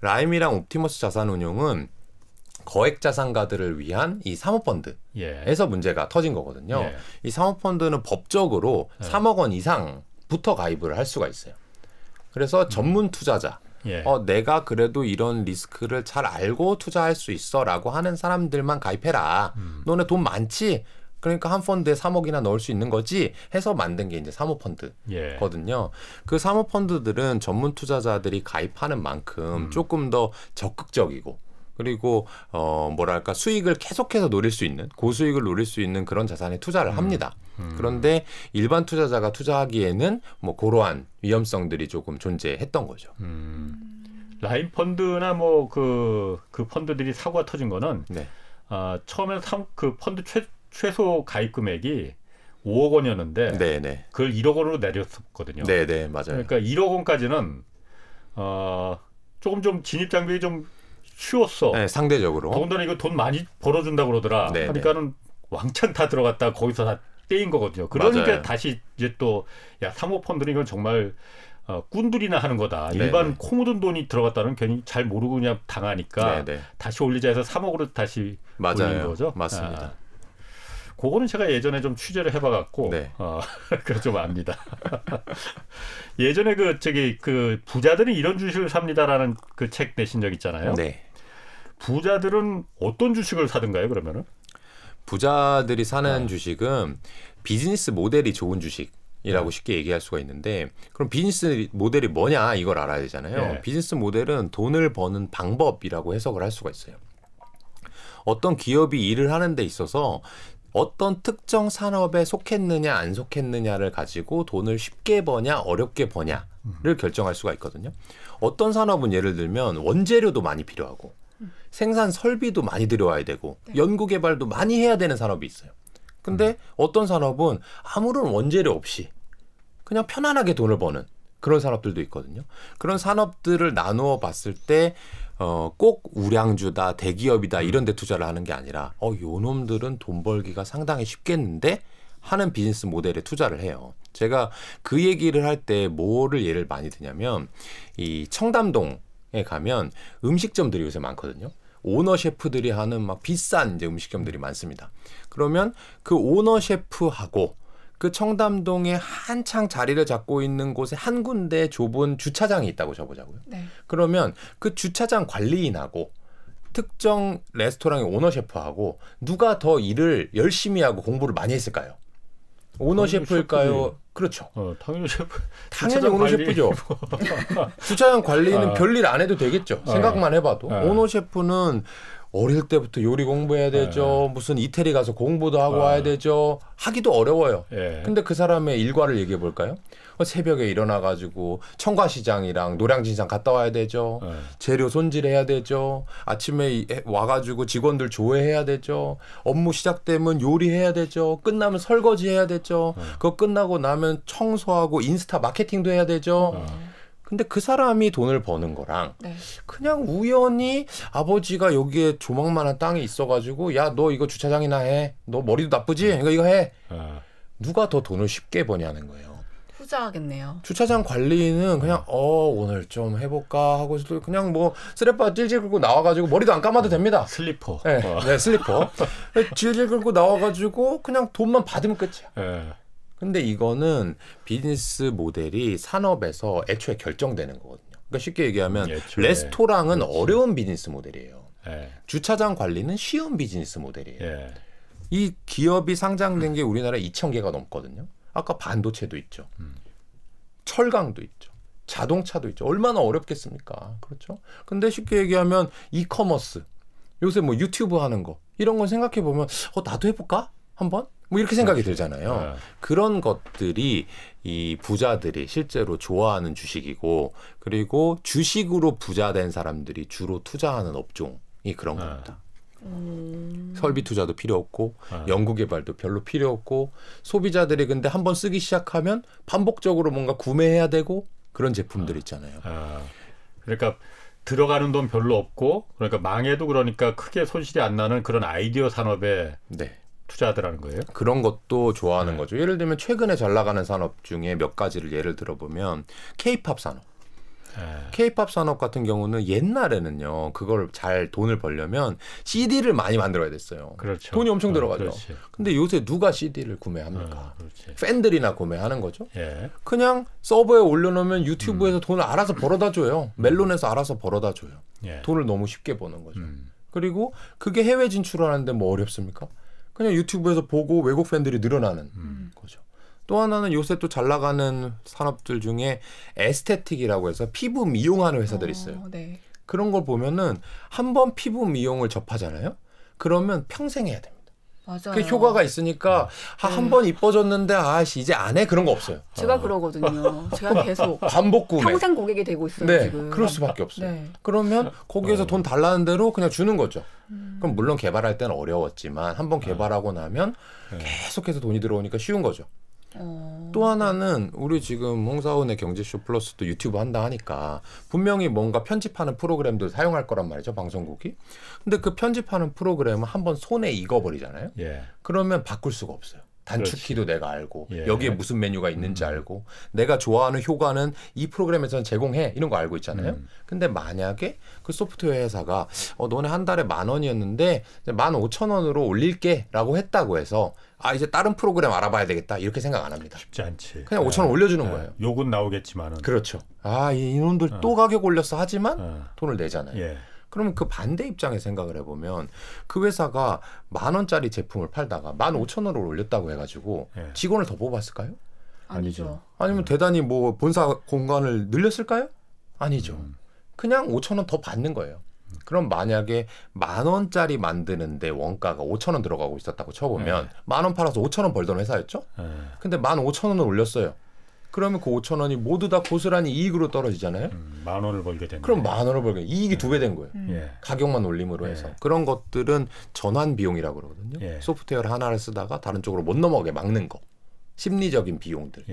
라임이랑 옵티머스 자산운용은 거액 자산가들을 위한 이 사모펀드에서 예. 문제가 터진 거거든요. 예. 이 사모펀드는 법적으로 예. 3억 원 이상부터 가입을 할 수가 있어요. 그래서 음. 전문 투자자, 예. 어, 내가 그래도 이런 리스크를 잘 알고 투자할 수 있어라고 하는 사람들만 가입해라. 음. 너네 돈 많지? 그러니까 한 펀드에 3억이나 넣을 수 있는 거지 해서 만든 게 이제 사모펀드거든요. 예. 그 사모펀드들은 전문 투자자들이 가입하는 만큼 음. 조금 더 적극적이고 그리고 어 뭐랄까 수익을 계속해서 노릴 수 있는 고수익을 노릴 수 있는 그런 자산에 투자를 음. 합니다. 음. 음. 그런데 일반 투자자가 투자하기에는 뭐고러한 위험성들이 조금 존재했던 거죠. 음. 라인 펀드나 뭐그그 그 펀드들이 사고가 터진 거는 네. 아, 처음에 그 펀드 최, 최소 가입 금액이 5억 원이었는데 네네. 네. 그걸 1억 원으로 내렸었거든요. 네네 네, 맞아요. 그러니까 1억 원까지는 어, 조금 좀 진입 장벽이 좀 쉬웠어. 네, 상대적으로. 더군다나 이거 돈 많이 벌어준다고 그러더라. 네네. 네. 니까는 왕창 다 들어갔다 거기서 다 떼인 거거든요. 그러니까 맞아요. 다시 이제 또야 사모펀드는 이건 정말 어, 꾼들이나 하는 거다. 네, 일반 네코 묻은 돈이 들어갔다는 괜히 잘 모르고 그냥 당하니까 네네. 네. 다시 올리자 해서 3억으로 다시 맞아요. 올린 거죠. 맞습니다. 아. 그거는 제가 예전에 좀 취재를 해봐갖고 네. 어, 그걸 좀 압니다. 예전에 그 저기 그 부자들이 이런 주식을 삽니다라는 그 책 내신 적 있잖아요. 네. 부자들은 어떤 주식을 사든가요, 그러면은? 부자들이 사는 네. 주식은 비즈니스 모델이 좋은 주식. 이라고 네. 쉽게 얘기할 수가 있는데 그럼 비즈니스 모델이 뭐냐 이걸 알아야 되잖아요. 네. 비즈니스 모델은 돈을 버는 방법이라고 해석을 할 수가 있어요. 어떤 기업이 일을 하는 데 있어서 어떤 특정 산업에 속했느냐 안 속했느냐를 가지고 돈을 쉽게 버냐 어렵게 버냐를 음. 결정할 수가 있거든요. 어떤 산업은 예를 들면 원재료도 많이 필요하고 생산 설비도 많이 들여와야 되고 네. 연구 개발도 많이 해야 되는 산업이 있어요. 근데 음. 어떤 산업은 아무런 원재료 없이 그냥 편안하게 돈을 버는 그런 산업들도 있거든요. 그런 산업들을 나누어 봤을 때 어, 꼭 우량주다, 대기업이다 음. 이런 데 투자를 하는 게 아니라 어, 요 놈들은 돈 벌기가 상당히 쉽겠는데 하는 비즈니스 모델에 투자를 해요. 제가 그 얘기를 할 때 뭐를 예를 많이 드냐면 이 청담동 에 가면 음식점들이 요새 많거든요. 오너 셰프들이 하는 막 비싼 이제 음식점들이 많습니다. 그러면 그 오너 셰프하고 그 청담동에 한창 자리를 잡고 있는 곳에 한 군데 좁은 주차장이 있다고 쳐보자고요. 네. 그러면 그 주차장 관리인하고 특정 레스토랑의 오너 셰프하고 누가 더 일을 열심히 하고 공부를 많이 했을까요? 오너 셰프일까요? 그렇죠. 어, 당연히 셰프. 당연히 오너 셰프죠. 주차장 관리는 아. 별일 안 해도 되겠죠. 아. 생각만 해봐도 아. 오너 셰프는 어릴 때부터 요리 공부해야 아. 되죠. 네. 무슨 이태리 가서 공부도 하고 아. 와야 되죠. 하기도 어려워요. 네. 근데 그 사람의 일과를 얘기해 볼까요? 어, 새벽에 일어나가지고 청과시장이랑 노량진상 갔다 와야 되죠. 네. 재료 손질해야 되죠. 아침에 와가지고 직원들 조회해야 되죠. 업무 시작되면 요리해야 되죠. 끝나면 설거지해야 되죠. 네. 그거 끝나고 나면 청소하고 인스타 마케팅도 해야 되죠. 네. 근데 그 사람이 돈을 버는 거랑 네. 그냥 우연히 아버지가 여기에 조망만한 땅이 있어가지고 야 너 이거 주차장이나 해너 머리도 나쁘지 이거 그러니까 이거 해 아. 누가 더 돈을 쉽게 버냐는 거예요. 투자하겠네요. 주차장 관리는 그냥 어 오늘 좀 해볼까 하고 그냥 뭐 슬리퍼 질질 끌고 나와가지고 머리도 안 감아도 됩니다. 슬리퍼. 네, 어. 네 슬리퍼. 질질 끌고 나와가지고 그냥 돈만 받으면 끝이야. 네. 근데 이거는 비즈니스 모델이 산업에서 애초에 결정되는 거거든요. 그러니까 쉽게 얘기하면 음, 애초에. 레스토랑은 그렇 어려운 비즈니스 모델이에요. 네. 주차장 관리는 쉬운 비즈니스 모델이에요. 네. 이 기업이 상장된 게 우리나라에 2천 개가 넘거든요. 아까 반도체도 있죠. 음. 철강도 있죠. 자동차도 있죠. 얼마나 어렵겠습니까? 그렇죠? 근데 쉽게 얘기하면 이커머스, 요새 뭐 유튜브 하는 거 이런 걸 생각해 보면 어 나도 해볼까 한번 뭐 이렇게 생각이 들잖아요. 네. 그런 것들이 이 부자들이 실제로 좋아하는 주식이고 그리고 주식으로 부자 된 사람들이 주로 투자하는 업종이 그런 네. 겁니다. 음. 설비 투자도 필요 없고 아. 연구 개발도 별로 필요 없고 소비자들이 근데 한 번 쓰기 시작하면 반복적으로 뭔가 구매해야 되고 그런 제품들 아. 있잖아요. 아. 그러니까 들어가는 돈 별로 없고 그러니까 망해도 그러니까 크게 손실이 안 나는 그런 아이디어 산업에 네. 투자하더라는 거예요? 그런 것도 좋아하는 네. 거죠. 예를 들면 최근에 잘 나가는 산업 중에 몇 가지를 예를 들어보면 케이팝 산업. 케이팝 예. 산업 같은 경우는 옛날에는요 그걸 잘 돈을 벌려면 CD를 많이 만들어야 됐어요. 그렇죠. 돈이 엄청 어, 들어가죠. 어, 근데 요새 누가 CD를 구매합니까? 어, 팬들이나 구매하는 거죠. 예. 그냥 서버에 올려놓으면 유튜브에서 음. 돈을 알아서 벌어다 줘요. 음. 멜론에서 알아서 벌어다 줘요. 예. 돈을 너무 쉽게 버는 거죠. 음. 그리고 그게 해외 진출하는데 뭐 어렵습니까? 그냥 유튜브에서 보고 외국 팬들이 늘어나는 음. 거죠. 또 하나는 요새 또 잘 나가는 산업들 중에 에스테틱이라고 해서 피부 미용하는 회사들이 어, 있어요. 어, 네. 그런 걸 보면은 한번 피부 미용을 접하잖아요. 그러면 평생 해야 됩니다. 맞아요. 그 효과가 있으니까 네. 아, 한번 이뻐졌는데 아씨 이제 안해 그런 거 없어요. 제가 아. 그러거든요. 제가 계속 반복 구매. 평생 고객이 되고 있어요. 네, 지금. 그럴 수밖에 없어요. 네. 그러면 거기에서 어. 돈 달라는 대로 그냥 주는 거죠. 음. 그럼 물론 개발할 때는 어려웠지만 한번 네. 개발하고 나면 네. 계속해서 돈이 들어오니까 쉬운 거죠. 어. 또 하나는 우리 지금 홍사원의 경제쇼 플러스도 유튜브 한다 하니까 분명히 뭔가 편집하는 프로그램들 사용할 거란 말이죠 방송국이. 근데 그 편집하는 프로그램은 한 번 손에 익어버리잖아요. 예. 그러면 바꿀 수가 없어요. 단축키도 그렇지. 내가 알고 예. 여기에 무슨 메뉴가 있는지 음. 알고 내가 좋아하는 효과는 이 프로그램에서는 제공해 이런 거 알고 있잖아요. 음. 근데 만약에 그 소프트웨어 회사가 어 너네 한 달에 만 원이었는데 만 오천 원으로 올릴게라고 했다고 해서 아 이제 다른 프로그램 알아봐야 되겠다 이렇게 생각 안 합니다. 쉽지 않지. 그냥 오천 원 예. 올려주는 에. 예. 거예요. 욕은 나오겠지만은 그렇죠. 아 이놈들 어. 또 가격 올렸어 하지만 어. 돈을 내잖아요. 예. 그러면 그 반대 입장에 생각을 해보면 그 회사가 만 원짜리 제품을 팔다가 만 오천 원으로 올렸다고 해가지고 예. 직원을 더 뽑았을까요? 아니죠. 아니면 음. 대단히 뭐 본사 공간을 늘렸을까요? 아니죠. 음. 그냥 오천원 더 받는 거예요. 음. 그럼 만약에 만 원짜리 만드는데 원가가 오천원 들어가고 있었다고 쳐보면 네. 예. 만원 팔아서 오천원 벌던 회사였죠. 네. 근데 만오천 원을 올렸어요. 그러면 그 5천 원이 모두 다 고스란히 이익으로 떨어지잖아요. 음, 만 원을 벌게 되는. 그럼 만 원을 벌게 이익이 네. 두배 된 거예요. 네. 가격만 올림으로 해서 네. 그런 것들은 전환 비용이라고 그러거든요. 예. 소프트웨어를 하나를 쓰다가 다른 쪽으로 못 넘어가게 막는 거. 심리적인 비용들.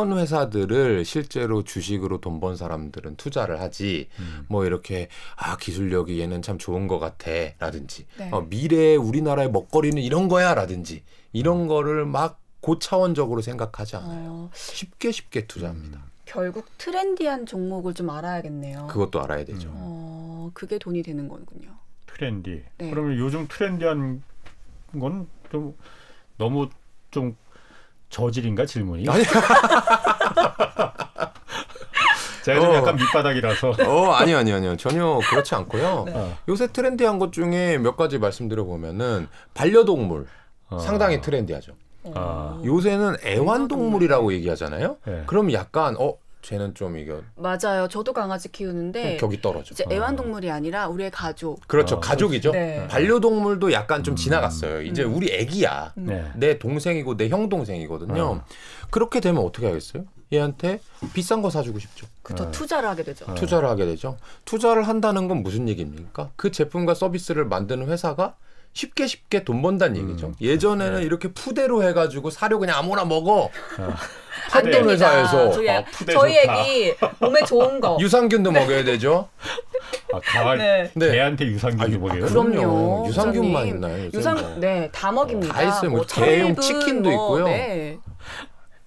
그런 회사들을 실제로 주식으로 돈 번 사람들은 투자를 하지 음. 뭐 이렇게 아 기술력이 얘는 참 좋은 것 같아라든지 네. 어, 미래 우리나라의 먹거리는 이런 거야라든지 이런 음. 거를 막 고차원적으로 생각하지 어. 않아요. 어. 쉽게 쉽게 투자합니다. 음. 결국 트렌디한 종목을 좀 알아야겠네요. 그것도 알아야 되죠. 음. 어, 그게 돈이 되는 거군요. 트렌디. 네. 그러면 요즘 트렌디한 건 좀 너무 좀 저질인가 질문이? 제가 좀 어. 약간 밑바닥이라서. 어, 아니아니 아니요. 전혀 그렇지 않고요. 네. 어. 요새 트렌디한 것 중에 몇 가지 말씀드려 보면은 반려동물 어. 상당히 트렌디하죠. 아. 요새는 애완동물이라고 얘기하잖아요. 네. 그럼 약간 어 쟤는 좀 이거 맞아요. 저도 강아지 키우는데 네, 격이 떨어져. 이제 아. 애완동물이 아니라 우리의 가족. 그렇죠. 어. 가족이죠. 네. 네. 반려동물도 약간 좀 음. 지나갔어요. 이제 음. 우리 애기야. 음. 네. 내 동생이고 내 형 동생이거든요. 어. 네. 그렇게 되면 어떻게 하겠어요? 얘한테 비싼 거 사주고 싶죠. 그렇 네. 투자를 하게 되죠. 투자를 하게 되죠. 투자를 한다는 건 무슨 얘기입니까? 그 제품과 서비스를 만드는 회사가 쉽게 쉽게 돈 번다는 음, 얘기죠. 음. 예전에는 네. 이렇게 푸대로 해가지고 사료 그냥 아무나 먹어. 아. 팥돈 회사에서. 예, 아, 저희, 아, 저희 애기 몸에 좋은 거. 유산균도 먹여야 되죠. 아, 강한 네. 네. 개한테 유산균 아, 먹여요? 아, 그럼요. 유산균만 있나요? 유산, 뭐. 네, 다 먹입니다. 다 있어요. 뭐, 뭐 개용 치킨도 뭐, 있고요. 네.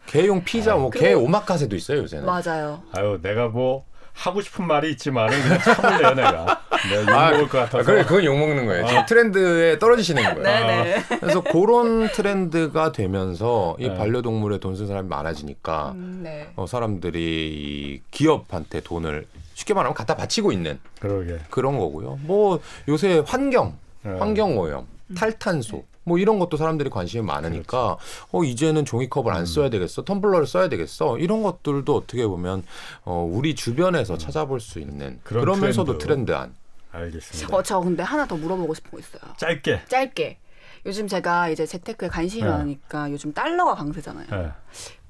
개용 피자, 뭐, 아, 개 오마카세도 있어요, 요새는. 맞아요. 아유, 내가 뭐, 하고 싶은 말이 있지만은 그 참을래요 내가. 네, 욕먹을 아, 것 같아서. 그래, 그건 욕먹는 거예요. 아. 트렌드에 떨어지시는 거예요. 네네. 네. 아. 그래서 그런 트렌드가 되면서 이 네. 반려동물에 돈 쓴 사람이 많아지니까 음, 네. 어, 사람들이 기업한테 돈을 쉽게 말하면 갖다 바치고 있는 그러게. 그런 거고요. 뭐 요새 환경, 네. 환경 오염, 음. 탈탄소 뭐 이런 것도 사람들이 관심이 많으니까 그렇지. 어 이제는 종이컵을 안 음. 써야 되겠어 텀블러를 써야 되겠어 이런 것들도 어떻게 보면 어 우리 주변에서 음. 찾아볼 수 있는 그런 그러면서도 트렌드. 한 알겠습니다. 어, 저 근데 하나 더 물어보고 싶은 거 있어요. 짧게. 짧게. 요즘 제가 이제 재테크에 관심이 네. 많으니까 요즘 달러가 강세잖아요. 네.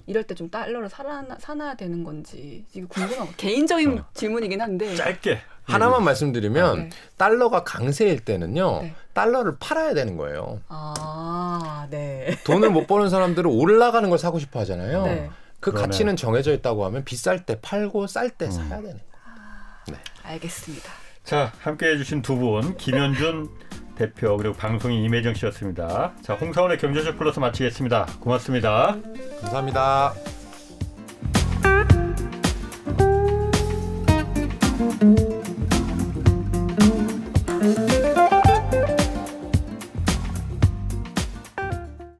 이럴 때 좀 달러를 사나, 사놔야 되는 건지 이거 궁금한 거. 개인적인 어. 질문이긴 한데 짧게 하나만 네. 말씀드리면 아, 네. 달러가 강세일 때는요 네. 달러를 팔아야 되는 거예요. 아, 네. 돈을 못 버는 사람들은 올라가는 걸 사고 싶어 하잖아요. 네. 그 그러면... 가치는 정해져 있다고 하면 비쌀 때 팔고 쌀때 음. 사야 되는 거예요. 아, 네. 알겠습니다. 자, 함께 해주신 두 분, 김현준 대표 그리고 방송인 임혜정 씨였습니다. 자, 홍사원의 경제적 플러스 마치겠습니다. 고맙습니다. 감사합니다. 감사합니다.